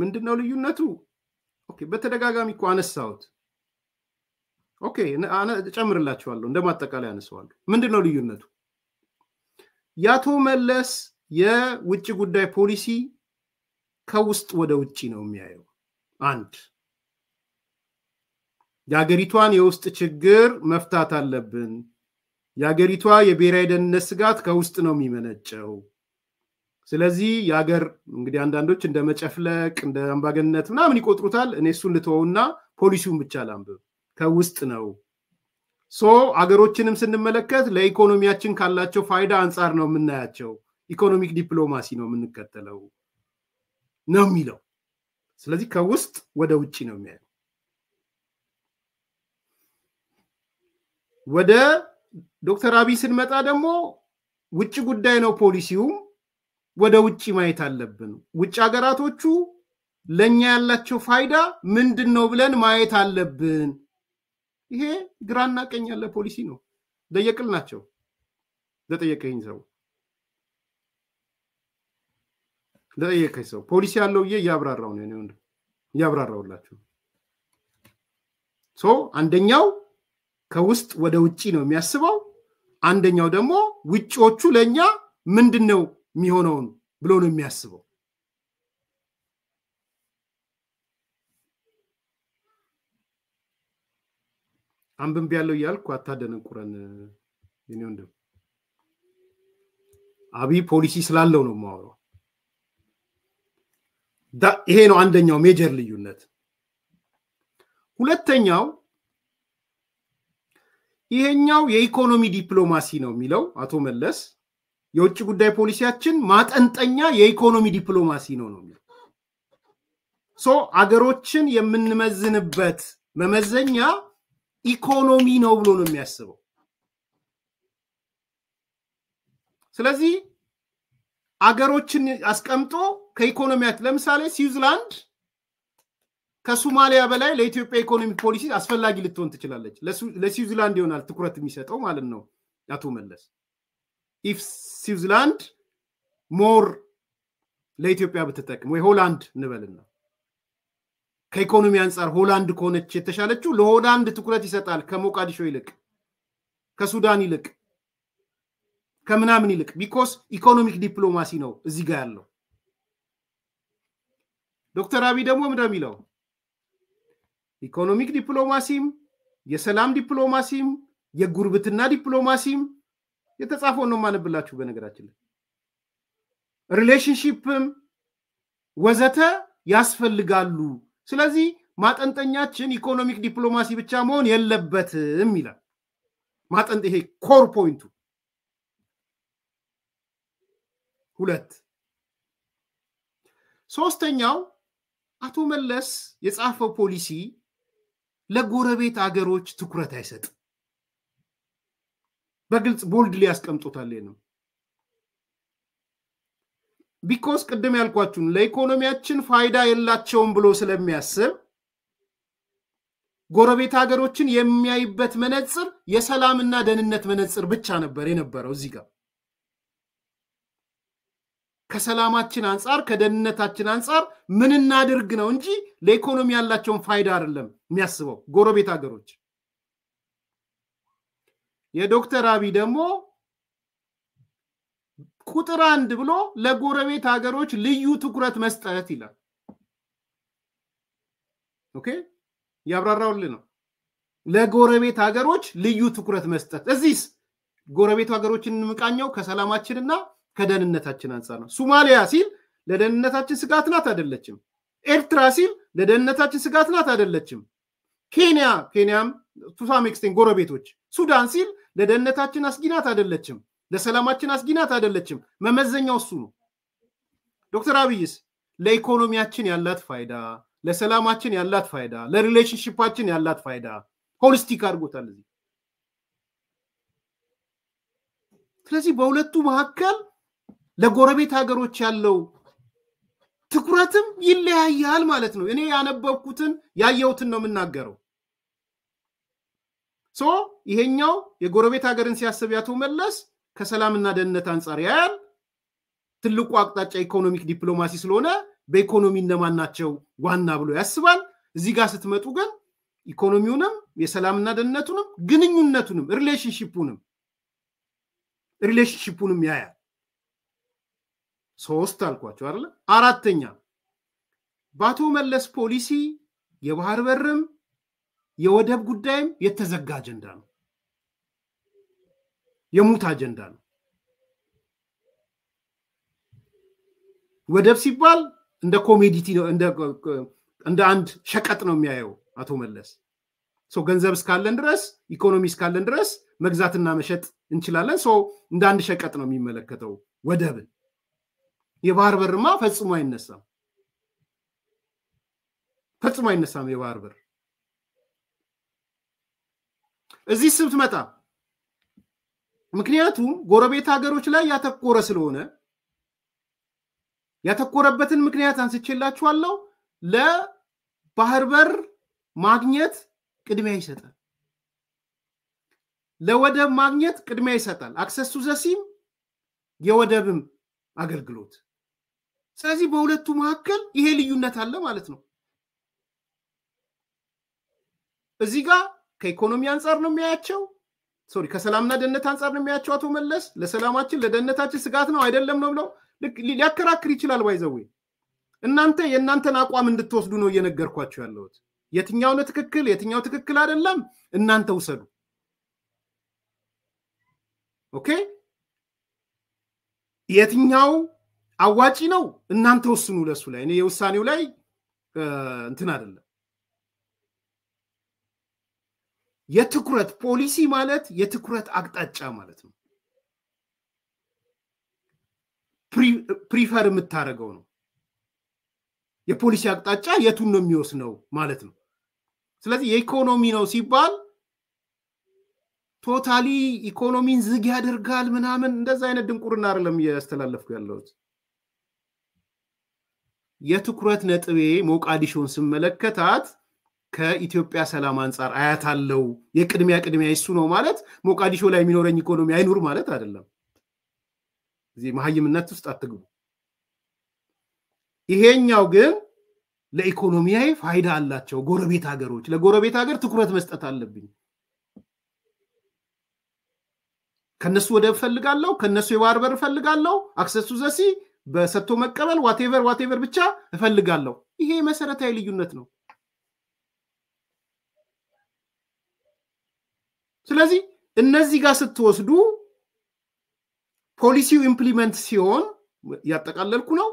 ምንድን ነው ልዩነቱ? በተደጋጋሚ እኮ አነሳሁት። ኦኬ ጨምርላችኋለሁ፣ እንደ ማጠቃላይ አነሳዋለሁ። ምንድን ነው ልዩነቱ? የአቶ መለስ የውጭ ጉዳይ ፖሊሲ ከውስጥ ወደ ውጭ ነው የሚያየው። አንድ የአገሪቷን የውስጥ ችግር መፍታት አለብን። የአገሪቷ የብሔራዊ ደህንነት ስጋት ከውስጥ ነው የሚመነጨው ስለዚህ የሀገር እንግዲህ አንዳንዶች እንደ መጨፍለቅ እንደ አምባገነንነት ምናምን ይቆጥሩታል። እኔ እሱን ልተወውና ፖሊሲውን ብቻ ላንብብ። ከውስጥ ነው ሶ አገሮችንም ስንመለከት ለኢኮኖሚያችን ካላቸው ፋይዳ አንጻር ነው የምናያቸው። ኢኮኖሚክ ዲፕሎማሲ ነው የምንከተለው ነው የሚለው። ስለዚህ ከውስጥ ወደ ውጭ ነው የሚያ ወደ ዶክተር አብይ ስንመጣ ደግሞ ውጭ ጉዳይ ነው ፖሊሲውም ወደ ውጭ ማየት አለብን። ውጭ ሀገራቶቹ ለእኛ ያላቸው ፋይዳ ምንድን ነው ብለን ማየት አለብን። ይሄ ግራና ቀኝ ያለ ፖሊሲ ነው። ደየቅል ናቸው ለጠየቀኝ ሰው ለጠየቀኝ ሰው ፖሊሲ ያለው ዬ እያብራራው ነው እያብራራውላችሁ ሶ አንደኛው ከውስጥ ወደ ውጭ ነው የሚያስበው፣ አንደኛው ደግሞ ውጭዎቹ ለእኛ ምንድን ነው የሚሆነውን ብሎ ነው የሚያስበው አንብንብ ያለው እያልኩ አታደነቁረን የኔ ወንድም አብይ ፖሊሲ ስላለው ነው የማወራው ይሄ ነው አንደኛው ሜጀር ልዩነት ሁለተኛው ይሄኛው የኢኮኖሚ ዲፕሎማሲ ነው የሚለው አቶ መለስ የውጭ ጉዳይ ፖሊሲያችን ማጠንጠኛ የኢኮኖሚ ዲፕሎማሲ ነው ነው የሚለው ሶ አገሮችን የምንመዝንበት መመዘኛ ኢኮኖሚ ነው ብሎ ነው የሚያስበው። ስለዚህ አገሮችን አስቀምጦ ከኢኮኖሚያት ለምሳሌ ስዊዝላንድ ከሱማሊያ በላይ ለኢትዮጵያ ኢኮኖሚ ፖሊሲ አስፈላጊ ልትሆን ትችላለች። ለስዊዝላንድ ይሆናል ትኩረት የሚሰጠው ማለት ነው አቶ መለስ። ኢፍ ስዊዝርላንድ ሞር ለኢትዮጵያ ብትጠቅም ወይ ሆላንድ እንበልና ከኢኮኖሚ አንጻር ሆላንድ ከሆነች የተሻለችው ለሆላንድ ትኩረት ይሰጣል ከሞቃዲሾ ይልቅ ከሱዳን ይልቅ ከምናምን ይልቅ ቢኮስ ኢኮኖሚክ ዲፕሎማሲ ነው እዚህ ጋር ያለው። ዶክተር አብይ ደግሞ እንደሚለው ኢኮኖሚክ ዲፕሎማሲም የሰላም ዲፕሎማሲም የጉርብትና ዲፕሎማሲም የተጻፈውን ነው የማነብላችሁ። በነገራችን ላይ ሪሌሽንሽፕም ወዘተ ያስፈልጋሉ። ስለዚህ ማጠንጠኛችን ኢኮኖሚክ ዲፕሎማሲ ብቻ መሆን የለበትም ይላል ማጠንጥ። ይሄ ኮር ፖይንቱ ሁለት። ሶስተኛው አቶ መለስ የጻፈው ፖሊሲ ለጎረቤት አገሮች ትኩረት አይሰጥም። በግልጽ ቦልድ ሊያስቀምጡታል ነው ቢኮስ ቅድም ያልኳችሁን ለኢኮኖሚያችን ፋይዳ የላቸውም ብሎ ስለሚያስብ ጎረቤት ሀገሮችን የሚያይበት መነጽር የሰላምና ደህንነት መነጽር ብቻ ነበር የነበረው እዚህ ጋር ከሰላማችን አንጻር ከደህንነታችን አንጻር ምን እናድርግ ነው እንጂ ለኢኮኖሚ ያላቸውን ፋይዳ አይደለም የሚያስበው ጎረቤት ሀገሮች የዶክተር አብይ ደግሞ ቁጥር አንድ ብሎ ለጎረቤት ሀገሮች ልዩ ትኩረት መስጠት ይላል። ኦኬ ያብራራውልህ ነው። ለጎረቤት ሀገሮች ልዩ ትኩረት መስጠት። እዚህስ ጎረቤቱ ሀገሮችን እንምቃኘው ከሰላማችንና ከደህንነታችን አንጻር ነው። ሱማሊያ ሲል ለደህንነታችን ስጋት ናት አይደለችም። ኤርትራ ሲል ለደህንነታችን ስጋት ናት አይደለችም። ኬንያ ኬንያም ቱሳም ኤክስቴን ጎረቤቶች ሱዳን ሲል ለደህንነታችን አስጊናት አይደለችም፣ ለሰላማችን አስጊናት አይደለችም። መመዘኛው እሱ ነው። ዶክተር አብይስ ለኢኮኖሚያችን ያላት ፋይዳ፣ ለሰላማችን ያላት ፋይዳ፣ ለሪሌሽንሽፓችን ያላት ፋይዳ ሆሊስቲክ አድርጎታል እዚህ። ስለዚህ በሁለቱ መካከል ለጎረቤት ሀገሮች ያለው ትኩረትም ይለያያል ማለት ነው። እኔ ያነበብኩትን ያየሁትን ነው የምናገረው። ሶ ይሄኛው የጎረቤት ሀገርን ሲያስብ ያቶ መለስ ከሰላምና ደህንነት አንጻር ያያል። ትልቁ አቅጣጫ ኢኮኖሚክ ዲፕሎማሲ ስለሆነ በኢኮኖሚ እነማን ናቸው ዋና ብሎ ያስባል። እዚህ ጋር ስትመጡ ግን ኢኮኖሚውንም የሰላምና ደህንነቱንም ግንኙነቱንም ሪሌሽንሽፑንም ሪሌሽንሽፑንም ያያል። ሶስት አልኳቸው አለ። አራተኛ በአቶ መለስ ፖሊሲ የባህር በርም የወደብ ጉዳይም የተዘጋ አጀንዳ ነው፣ የሙት አጀንዳ ነው። ወደብ ሲባል እንደ ኮሜዲቲ ነው፣ እንደ አንድ ሸቀጥ ነው የሚያየው አቶ መለስ። ሰው ገንዘብ እስካለን ድረስ ኢኮኖሚ እስካለን ድረስ መግዛትና መሸጥ እንችላለን። ሰው እንደ አንድ ሸቀጥ ነው የሚመለከተው ወደብን። የባህር በርማ ፈጽሞ አይነሳም፣ ፈጽሞ አይነሳም የባህር በር እዚህ ስብት መጣ። ምክንያቱም ጎረቤት ሀገሮች ላይ ያተኮረ ስለሆነ ያተኮረበትን ምክንያት አንስቼላችኋለሁ። ለባህር በር ማግኘት ቅድሚያ ይሰጣል። ለወደብ ማግኘት ቅድሚያ ይሰጣል። አክሰሱ ዘሲም የወደብም አገልግሎት። ስለዚህ በሁለቱ መካከል ይሄ ልዩነት አለ ማለት ነው እዚህ ጋር ከኢኮኖሚ አንጻር ነው የሚያያቸው? ሶሪ ከሰላምና ደህንነት አንጻር ነው የሚያቸው አቶ መለስ ለሰላማችን ለደህንነታችን ስጋት ነው አይደለም ነው ብለው ሊያከራክር ይችላል። ባይዘዌ እናንተ የእናንተን አቋም እንድትወስዱ ነው እየነገርኳቸው ያለሁት። የትኛው ነው ትክክል፣ የትኛው ትክክል አይደለም፣ እናንተ ውሰዱ። ኦኬ፣ የትኛው አዋጪ ነው እናንተ ወስኑ። ለሱ ላይ እኔ የውሳኔው ላይ እንትን አይደለም የትኩረት ፖሊሲ ማለት የትኩረት አቅጣጫ ማለት ነው። ፕሪፈር የምታደርገው ነው። የፖሊሲ አቅጣጫ የቱን ነው የሚወስነው ማለት ነው። ስለዚህ የኢኮኖሚ ነው ሲባል ቶታሊ ኢኮኖሚን ዝግ ያደርጋል ምናምን እንደዚ አይነት ድንቁርና አይደለም እያስተላለፍኩ ያለሁት። የትኩረት ነጥቤ ሞቃዲሾን ስመለከታት ከኢትዮጵያ ሰላም አንጻር አያት አለው የቅድሚያ ቅድሚያ ይሱ ነው ማለት ሞቃዲሾ ላይ የሚኖረኝ ኢኮኖሚ አይኑር ማለት አይደለም። እዚህ መሀይምነት ውስጥ አትግቡ። ይሄኛው ግን ለኢኮኖሚያዊ ፋይዳ አላቸው ጎረቤት ሀገሮች። ለጎረቤት ሀገር ትኩረት መስጠት አለብኝ። ከነሱ ወደብ እፈልጋለሁ፣ ከነሱ የባህር በር እፈልጋለሁ፣ አክሰሱ ዘሲ በሰጥቶ መቀበል ዋቴቨር ዋቴቨር ብቻ እፈልጋለሁ። ይሄ መሰረታዊ ልዩነት ነው። ስለዚህ እነዚህ ጋር ስትወስዱ ፖሊሲው ኢምፕሊመንት ሲሆን ያጠቃለልኩ ነው።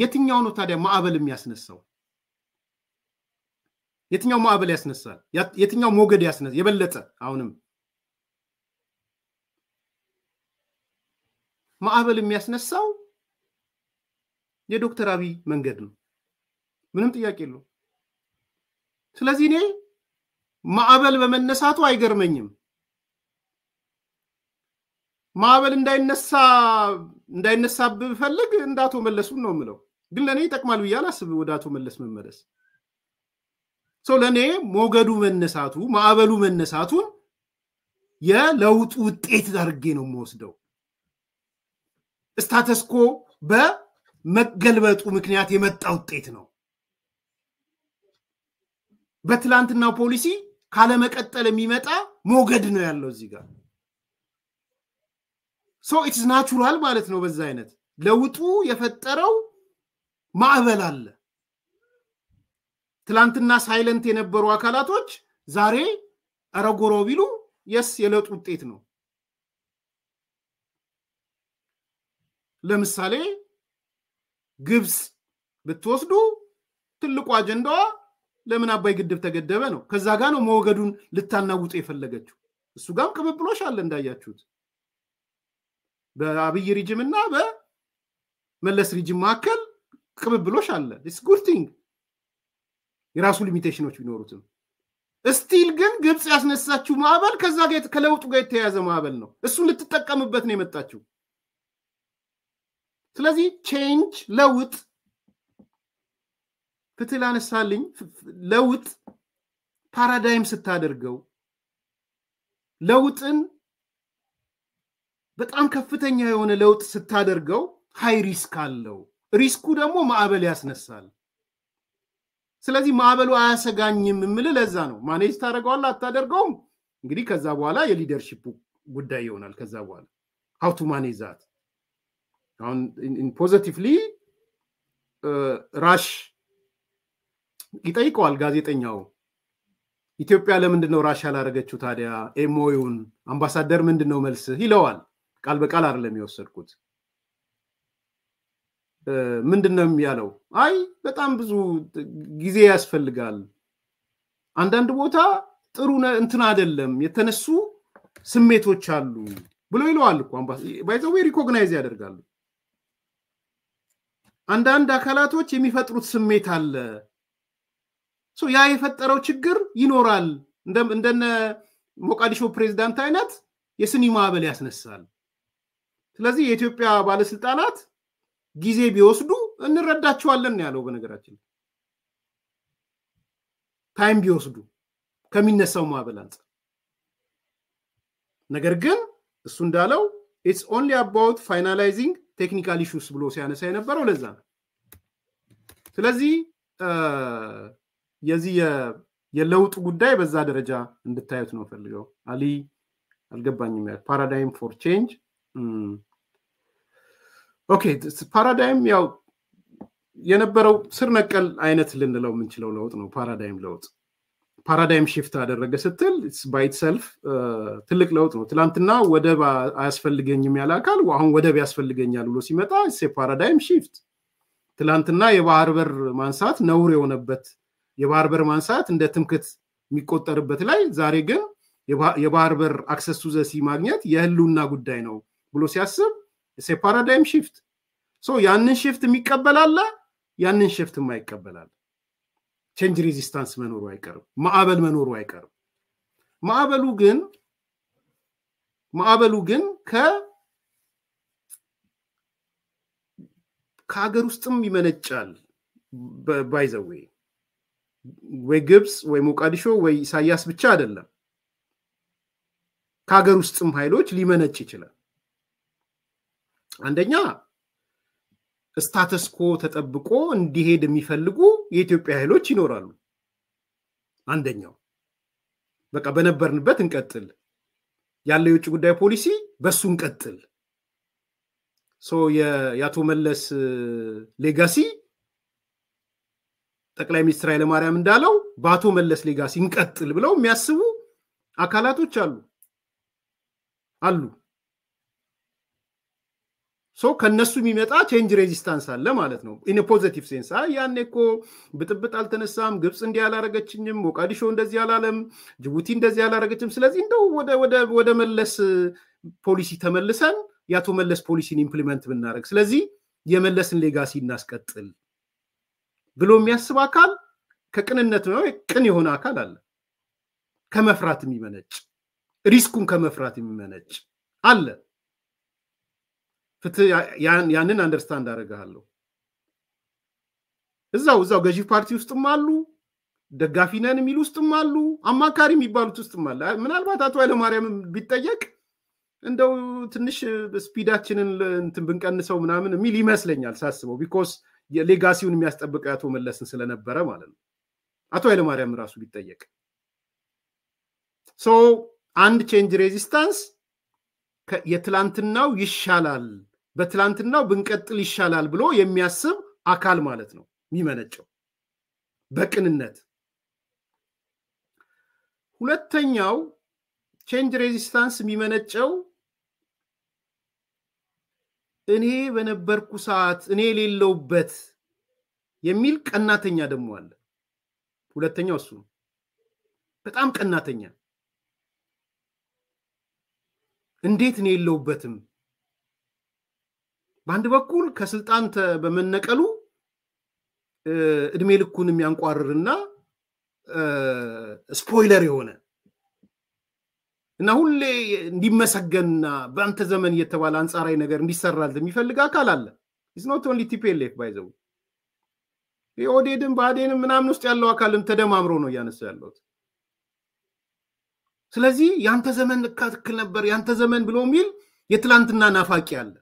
የትኛው ነው ታዲያ ማዕበል የሚያስነሳው? የትኛው ማዕበል ያስነሳል? የትኛው ሞገድ ያስነ የበለጠ አሁንም ማዕበል የሚያስነሳው የዶክተር አብይ መንገድ ነው። ምንም ጥያቄ የለው። ስለዚህ እኔ ማዕበል በመነሳቱ አይገርመኝም። ማዕበል እንዳይነሳ እንዳይነሳ ብፈልግ እንደ አቶ መለሱም ነው የምለው፣ ግን ለእኔ ይጠቅማል ብዬ አላስብ። ወደ አቶ መለስ መመለስ ሰው ለእኔ ሞገዱ መነሳቱ ማዕበሉ መነሳቱን የለውጡ ውጤት አድርጌ ነው የምወስደው። ስታተስኮ በመገልበጡ ምክንያት የመጣ ውጤት ነው። በትላንትናው ፖሊሲ ካለመቀጠል የሚመጣ ሞገድ ነው ያለው እዚህ ጋር ሶ ኢትስ ናቹራል ማለት ነው። በዛ አይነት ለውጡ የፈጠረው ማዕበል አለ። ትላንትና ሳይለንት የነበሩ አካላቶች ዛሬ አረጎሮ ቢሉ የስ የለጡ ውጤት ነው። ለምሳሌ ግብፅ ብትወስዱ ትልቁ አጀንዳዋ ለምን አባይ ግድብ ተገደበ ነው። ከዛ ጋር ነው መወገዱን ልታናውጡ የፈለገችው። እሱ ጋም ቅብብሎሽ አለ እንዳያችሁት በአብይ ሪጅም እና በመለስ ሪጅም መካከል ቅብብሎሽ አለ። ኢትስ ጉድ ቲንግ የራሱ ሊሚቴሽኖች ቢኖሩትም እስቲል ግን ግብፅ ያስነሳችው ማዕበል ከዛ ከለውጡ ጋር የተያያዘ ማዕበል ነው። እሱን ልትጠቀምበት ነው የመጣችው። ስለዚህ ቼንጅ ለውጥ ፍትህ ላነሳልኝ ለውጥ ፓራዳይም ስታደርገው ለውጥን በጣም ከፍተኛ የሆነ ለውጥ ስታደርገው ሀይ ሪስክ አለው። ሪስኩ ደግሞ ማዕበል ያስነሳል። ስለዚህ ማዕበሉ አያሰጋኝም የምል ለዛ ነው። ማኔጅ ታደርገዋል አታደርገውም፣ እንግዲህ ከዛ በኋላ የሊደርሺፕ ጉዳይ ይሆናል። ከዛ በኋላ ሀውቱ ማኔዛት አሁን ፖዘቲቭሊ ራሽ ይጠይቀዋል ጋዜጠኛው ኢትዮጵያ ለምንድን ነው ራሻ ላደረገችው ታዲያ ኤሞዩን አምባሳደር ምንድን ነው መልስህ ይለዋል ቃል በቃል አይደለም የወሰድኩት ምንድን ነው ያለው አይ በጣም ብዙ ጊዜ ያስፈልጋል አንዳንድ ቦታ ጥሩ እንትን አይደለም የተነሱ ስሜቶች አሉ ብሎ ይለዋል ባይዘዌ ሪኮግናይዝ ያደርጋሉ አንዳንድ አካላቶች የሚፈጥሩት ስሜት አለ ያ የፈጠረው ችግር ይኖራል። እንደነ ሞቃዲሾ ፕሬዚዳንት አይነት የስኒ ማዕበል ያስነሳል። ስለዚህ የኢትዮጵያ ባለስልጣናት ጊዜ ቢወስዱ እንረዳቸዋለን ያለው በነገራችን ታይም ቢወስዱ ከሚነሳው ማዕበል አንጻር ነገር ግን እሱ እንዳለው ኢትስ ኦንሊ አባውት ፋይናላይዚንግ ቴክኒካል ኢሹስ ብሎ ሲያነሳ የነበረው ለዛ ነው። ስለዚህ የዚህ የለውጥ ጉዳይ በዛ ደረጃ እንድታዩት ነው ፈልገው። አሊ አልገባኝም ያል ፓራዳይም ፎር ቼንጅ ኦኬ። ፓራዳይም ያው የነበረው ስር ነቀል አይነት ልንለው የምንችለው ለውጥ ነው። ፓራዳይም ለውጥ ፓራዳይም ሽፍት አደረገ ስትል ባይትሰልፍ ትልቅ ለውጥ ነው። ትላንትና ወደብ አያስፈልገኝም ያለ አካል አሁን ወደብ ያስፈልገኛል ብሎ ሲመጣ ፓራዳይም ሽፍት። ትናንትና የባህር በር ማንሳት ነውር የሆነበት የባህር በር ማንሳት እንደ ትምክት የሚቆጠርበት ላይ ዛሬ ግን የባህር በር አክሰስ ቱ ዘሲ ማግኘት የህልውና ጉዳይ ነው ብሎ ሲያስብ ሴፓራዳይም ሽፍት ያንን ሽፍት የሚቀበላለ ያንን ሽፍት ማይቀበላል ቼንጅ ሬዚስታንስ መኖሩ አይቀርም ማዕበል መኖሩ አይቀርም ማዕበሉ ግን ማዕበሉ ግን ከ ከሀገር ውስጥም ይመነጫል ባይዘዌ ወይ ግብፅ ወይ ሞቃዲሾ ወይ ኢሳያስ ብቻ አይደለም። ከሀገር ውስጥም ኃይሎች ሊመነጭ ይችላል። አንደኛ ስታተስኮ ተጠብቆ እንዲሄድ የሚፈልጉ የኢትዮጵያ ኃይሎች ይኖራሉ። አንደኛው በቃ በነበርንበት እንቀጥል፣ ያለው የውጭ ጉዳይ ፖሊሲ በሱ እንቀጥል። የአቶ መለስ ሌጋሲ ጠቅላይ ሚኒስትር ኃይለማርያም እንዳለው በአቶ መለስ ሌጋሲ እንቀጥል ብለው የሚያስቡ አካላቶች አሉ አሉ ሰው ከነሱ የሚመጣ ቼንጅ ሬዚስታንስ አለ ማለት ነው። ኢን ፖዘቲቭ ሴንስ ያኔ እኮ ብጥብጥ አልተነሳም፣ ግብፅ እንዲህ አላረገችኝም፣ ሞቃዲሾ እንደዚህ አላለም፣ ጅቡቲ እንደዚህ አላረገችም። ስለዚህ እንደው ወደ መለስ ፖሊሲ ተመልሰን የአቶ መለስ ፖሊሲን ኢምፕሊመንት ብናደረግ፣ ስለዚህ የመለስን ሌጋሲ እናስቀጥል ብሎ የሚያስብ አካል ከቅንነት ቅን የሆነ አካል አለ። ከመፍራት የሚመነጭ ሪስኩን ከመፍራት የሚመነጭ አለ። ፍትህ ያንን አንደርስታንድ አደርግሃለሁ። እዛው እዛው ገዢ ፓርቲ ውስጥም አሉ፣ ደጋፊነን የሚል ውስጥም አሉ፣ አማካሪ የሚባሉት ውስጥም አለ። ምናልባት አቶ ኃይለማርያም ቢጠየቅ እንደው ትንሽ ስፒዳችንን እንትን ብንቀንሰው ምናምን የሚል ይመስለኛል ሳስበው ቢኮስ ሌጋሲውን የሚያስጠብቀው አቶ መለስን ስለነበረ ማለት ነው። አቶ ኃይለማርያም ራሱ ቢጠየቅ ሶ አንድ ቼንጅ ሬዚስታንስ የትላንትናው ይሻላል፣ በትላንትናው ብንቀጥል ይሻላል ብሎ የሚያስብ አካል ማለት ነው የሚመነጨው በቅንነት። ሁለተኛው ቼንጅ ሬዚስታንስ የሚመነጨው እኔ በነበርኩ ሰዓት እኔ የሌለውበት የሚል ቀናተኛ ደግሞ አለ። ሁለተኛው እሱ በጣም ቀናተኛ እንዴት እኔ የለውበትም። በአንድ በኩል ከስልጣን በመነቀሉ እድሜ ልኩን የሚያንቋርርና ስፖይለር የሆነ እና ሁሌ እንዲመሰገንና በአንተ ዘመን እየተባለ አንጻራዊ ነገር እንዲሰራል የሚፈልግ አካል አለ። ኢዝኖት ኦንሊ ቲፒኤልኤፍ ባይዘው የኦዴድን ብአዴንም ምናምን ውስጥ ያለው አካልም ተደማምሮ ነው እያነሱ ያለሁት። ስለዚህ ያንተ ዘመን ልካ ትክክል ነበር የአንተ ዘመን ብሎ የሚል የትላንትና ናፋቂ አለ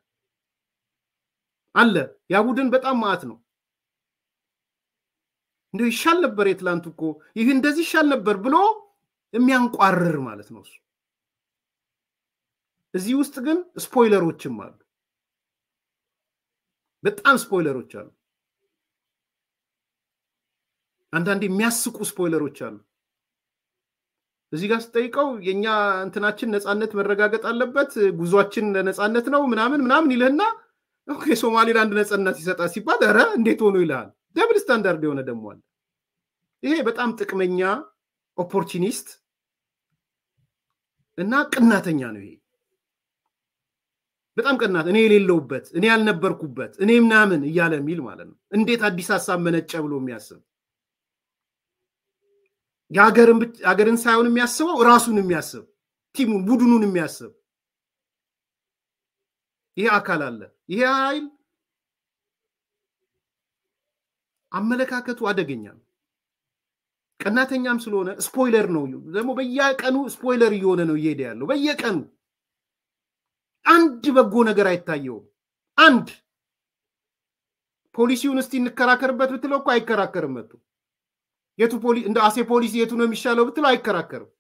አለ። ያ ቡድን በጣም ማአት ነው። እንዲሁ ይሻል ነበር የትላንት እኮ ይህ እንደዚህ ይሻል ነበር ብሎ የሚያንቋርር ማለት ነው እሱ እዚህ ውስጥ ግን ስፖይለሮችም አሉ። በጣም ስፖይለሮች አሉ። አንዳንድ የሚያስቁ ስፖይለሮች አሉ። እዚህ ጋር ስጠይቀው የእኛ እንትናችን ነፃነት መረጋገጥ አለበት፣ ጉዟችን ለነፃነት ነው ምናምን ምናምን ይልህና የሶማሌላንድ ነፃነት ይሰጣል ሲባል ረ እንዴት ሆኖ ይልሃል። ደብል ስታንዳርድ የሆነ ደግሞ አለ። ይሄ በጣም ጥቅመኛ ኦፖርቹኒስት እና ቅናተኛ ነው ይሄ በጣም ቀናት እኔ የሌለውበት እኔ ያልነበርኩበት እኔ ምናምን እያለ የሚል ማለት ነው። እንዴት አዲስ ሀሳብ መነጨ ብሎ የሚያስብ የሀገርን ሳይሆን የሚያስበው ራሱን የሚያስብ ቲሙን፣ ቡድኑን የሚያስብ ይሄ አካል አለ። ይሄ ኃይል አመለካከቱ አደገኛ ነው። ቀናተኛም ስለሆነ ስፖይለር ነው ደግሞ በየቀኑ ስፖይለር እየሆነ ነው እየሄደ ያለው በየቀኑ አንድ በጎ ነገር አይታየውም። አንድ ፖሊሲውን እስቲ እንከራከርበት ብትለው እኮ አይከራከርም። መጡ የቱ እንደ አሴ ፖሊሲ የቱ ነው የሚሻለው ብትለው አይከራከርም።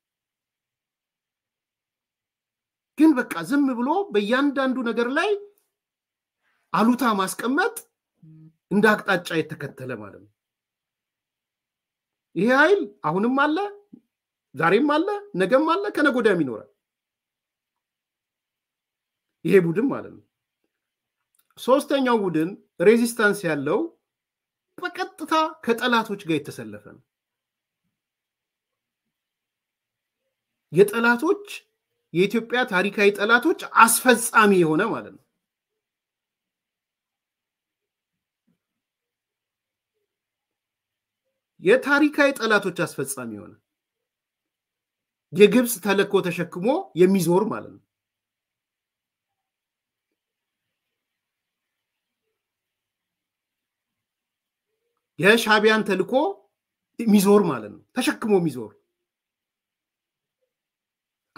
ግን በቃ ዝም ብሎ በእያንዳንዱ ነገር ላይ አሉታ ማስቀመጥ እንደ አቅጣጫ የተከተለ ማለት ነው። ይሄ ኃይል አሁንም አለ፣ ዛሬም አለ፣ ነገም አለ፣ ከነገ ወዲያም ይኖራል። ይሄ ቡድን ማለት ነው። ሶስተኛው ቡድን ሬዚስታንስ ያለው በቀጥታ ከጠላቶች ጋር የተሰለፈ ነው። የጠላቶች የኢትዮጵያ ታሪካዊ ጠላቶች አስፈጻሚ የሆነ ማለት ነው። የታሪካዊ ጠላቶች አስፈጻሚ የሆነ የግብፅ ተለኮ ተሸክሞ የሚዞር ማለት ነው። የሻቢያን ተልኮ ሚዞር ማለት ነው ተሸክሞ ሚዞር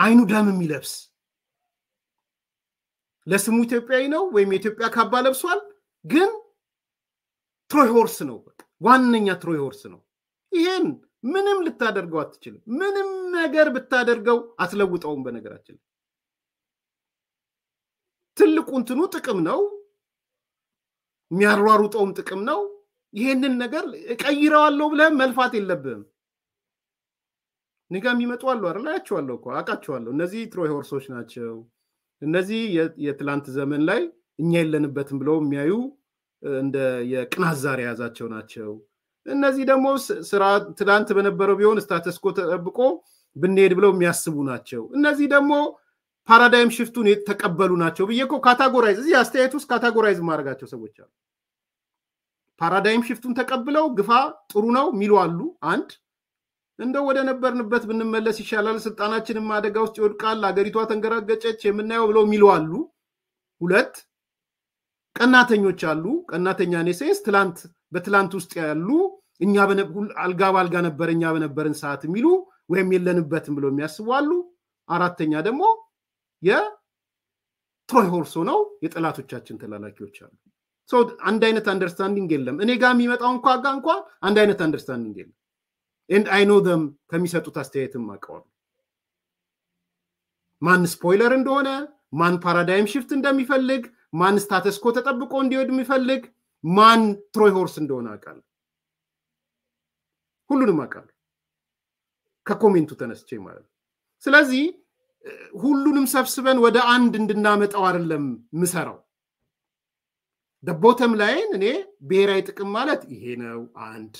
አይኑ ደም የሚለብስ ለስሙ ኢትዮጵያዊ ነው ወይም የኢትዮጵያ ካባ ለብሷል፣ ግን ትሮይ ሆርስ ነው። ዋነኛ ትሮይ ሆርስ ነው። ይሄን ምንም ልታደርገው አትችልም። ምንም ነገር ብታደርገው አትለውጠውም። በነገራችን ትልቁ እንትኑ ጥቅም ነው፣ የሚያሯሩጠውም ጥቅም ነው። ይሄንን ነገር እቀይረዋለሁ ብለህ መልፋት የለብህም። እኔ የሚመጡ አሉ አይደል? አያቸዋለሁ እኮ አውቃቸዋለሁ። እነዚህ ትሮይ ሆርሶች ናቸው። እነዚህ የትላንት ዘመን ላይ እኛ የለንበትም ብለው የሚያዩ እንደ የቅናት የያዛቸው ናቸው። እነዚህ ደግሞ ስራ ትላንት በነበረው ቢሆን ስታተስኮ ተጠብቆ ብንሄድ ብለው የሚያስቡ ናቸው። እነዚህ ደግሞ ፓራዳይም ሽፍቱን የተቀበሉ ናቸው ብዬ እኮ ካታጎራይዝ እዚህ አስተያየት ውስጥ ካታጎራይዝ ማድረጋቸው ሰዎች አሉ። ፓራዳይም ሽፍቱን ተቀብለው ግፋ ጥሩ ነው የሚሉ አሉ። አንድ እንደው ወደ ነበርንበት ብንመለስ ይሻላል፣ ስልጣናችንም አደጋ ውስጥ ይወድቃል፣ አገሪቷ ተንገራገጨች የምናየው ብለው የሚሉ አሉ። ሁለት ቀናተኞች አሉ። ቀናተኛ ኔሴንስ ትላንት በትላንት ውስጥ ያሉ እኛ አልጋ በአልጋ ነበር እኛ በነበርን ሰዓት የሚሉ ወይም የለንበትም ብለው የሚያስቡ አሉ። አራተኛ ደግሞ የትሮይ ሆርስ ሆነው የጠላቶቻችን ተላላኪዎች አሉ። ሰው አንድ አይነት አንደርስታንዲንግ የለም። እኔ ጋር የሚመጣው እንኳ ጋ እንኳ አንድ አይነት አንደርስታንዲንግ የለም። ኤንድ አይ ኖ ከሚሰጡት አስተያየትም አውቀዋለሁ ማን ስፖይለር እንደሆነ፣ ማን ፓራዳይም ሽፍት እንደሚፈልግ፣ ማን ስታተስኮ ተጠብቆ እንዲወድ የሚፈልግ፣ ማን ትሮይ ሆርስ እንደሆነ አውቃለሁ። ሁሉንም አውቃለሁ ከኮሜንቱ ተነስቼ ማለት ነው። ስለዚህ ሁሉንም ሰብስበን ወደ አንድ እንድናመጣው አይደለም ምሰራው ቦተም ላይን እኔ ብሔራዊ ጥቅም ማለት ይሄ ነው። አንድ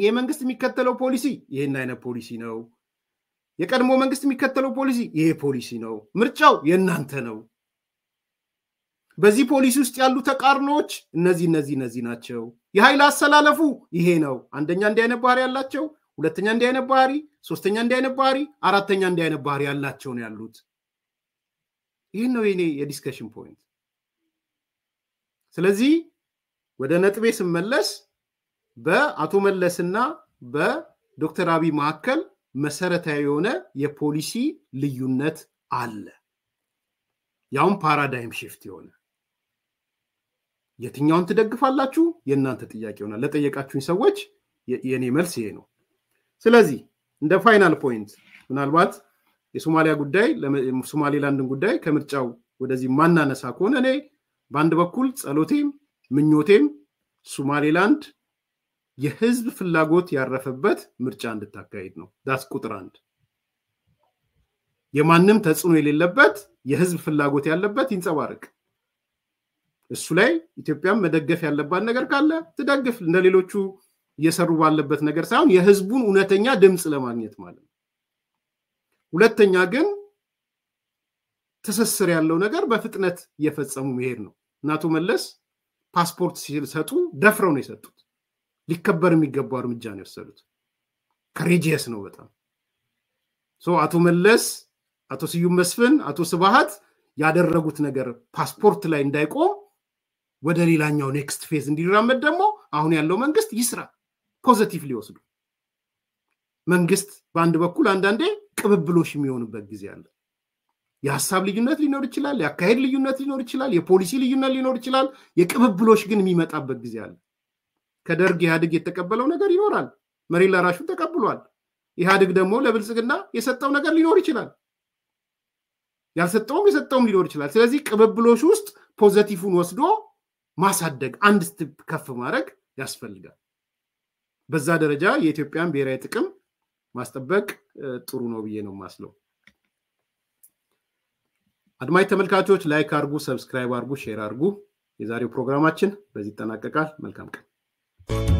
ይሄ መንግስት የሚከተለው ፖሊሲ ይህን አይነት ፖሊሲ ነው። የቀድሞ መንግስት የሚከተለው ፖሊሲ ይሄ ፖሊሲ ነው። ምርጫው የእናንተ ነው። በዚህ ፖሊሲ ውስጥ ያሉ ተቃርኖዎች እነዚህ እነዚህ እነዚህ ናቸው። የኃይል አሰላለፉ ይሄ ነው። አንደኛ እንዲህ አይነት ባህሪ ያላቸው፣ ሁለተኛ እንዲህ አይነት ባህሪ፣ ሶስተኛ እንዲህ አይነት ባህሪ፣ አራተኛ እንዲህ አይነት ባህሪ ያላቸው ነው ያሉት። ይህን ነው የኔ የዲስከሽን ፖይንት። ስለዚህ ወደ ነጥቤ ስመለስ በአቶ መለስና በዶክተር አብይ መካከል መሰረታዊ የሆነ የፖሊሲ ልዩነት አለ። ያውም ፓራዳይም ሽፍት የሆነ የትኛውን ትደግፋላችሁ የእናንተ ጥያቄ ሆናል። ለጠየቃችሁኝ ሰዎች የእኔ መልስ ይሄ ነው። ስለዚህ እንደ ፋይናል ፖይንት ምናልባት የሶማሊያ ጉዳይ ሶማሌላንድን ጉዳይ ከምርጫው ወደዚህ ማናነሳ ከሆነ እኔ በአንድ በኩል ጸሎቴም ምኞቴም ሱማሌላንድ የህዝብ ፍላጎት ያረፈበት ምርጫ እንድታካሄድ ነው። ዳስ ቁጥር አንድ የማንም ተጽዕኖ የሌለበት የህዝብ ፍላጎት ያለበት ይንጸባረቅ። እሱ ላይ ኢትዮጵያም መደገፍ ያለባት ነገር ካለ ትደግፍ። እንደ ሌሎቹ እየሰሩ ባለበት ነገር ሳይሆን የህዝቡን እውነተኛ ድምፅ ለማግኘት ማለት ነው። ሁለተኛ ግን ትስስር ያለው ነገር በፍጥነት እየፈጸሙ መሄድ ነው። እናቱ መለስ ፓስፖርት ሲሰጡ ደፍረው ነው የሰጡት። ሊከበር የሚገባው እርምጃ ነው የወሰዱት። ከሬጂየስ ነው በጣም አቶ መለስ፣ አቶ ስዩም መስፍን፣ አቶ ስብሃት ያደረጉት ነገር ፓስፖርት ላይ እንዳይቆም ወደ ሌላኛው ኔክስት ፌዝ እንዲራመድ ደግሞ አሁን ያለው መንግስት ይስራ። ፖዘቲቭ ሊወስዱ መንግስት በአንድ በኩል አንዳንዴ ቅብብሎሽ የሚሆንበት ጊዜ አለ። የሀሳብ ልዩነት ሊኖር ይችላል፣ የአካሄድ ልዩነት ሊኖር ይችላል፣ የፖሊሲ ልዩነት ሊኖር ይችላል። የቅብብሎች ግን የሚመጣበት ጊዜ አለ። ከደርግ ኢህአዴግ የተቀበለው ነገር ይኖራል። መሬት ለራሹ ተቀብሏል። ኢህአዴግ ደግሞ ለብልጽግና የሰጠው ነገር ሊኖር ይችላል። ያልሰጠውም የሰጠውም ሊኖር ይችላል። ስለዚህ ቅብብሎች ውስጥ ፖዘቲፉን ወስዶ ማሳደግ፣ አንድ ስቲፕ ከፍ ማድረግ ያስፈልጋል። በዛ ደረጃ የኢትዮጵያን ብሔራዊ ጥቅም ማስጠበቅ ጥሩ ነው ብዬ ነው የማስለው። አድማጭ ተመልካቾች ላይክ አርጉ፣ ሰብስክራይብ አርጉ፣ ሼር አርጉ። የዛሬው ፕሮግራማችን በዚህ ይጠናቀቃል። መልካም ቀን።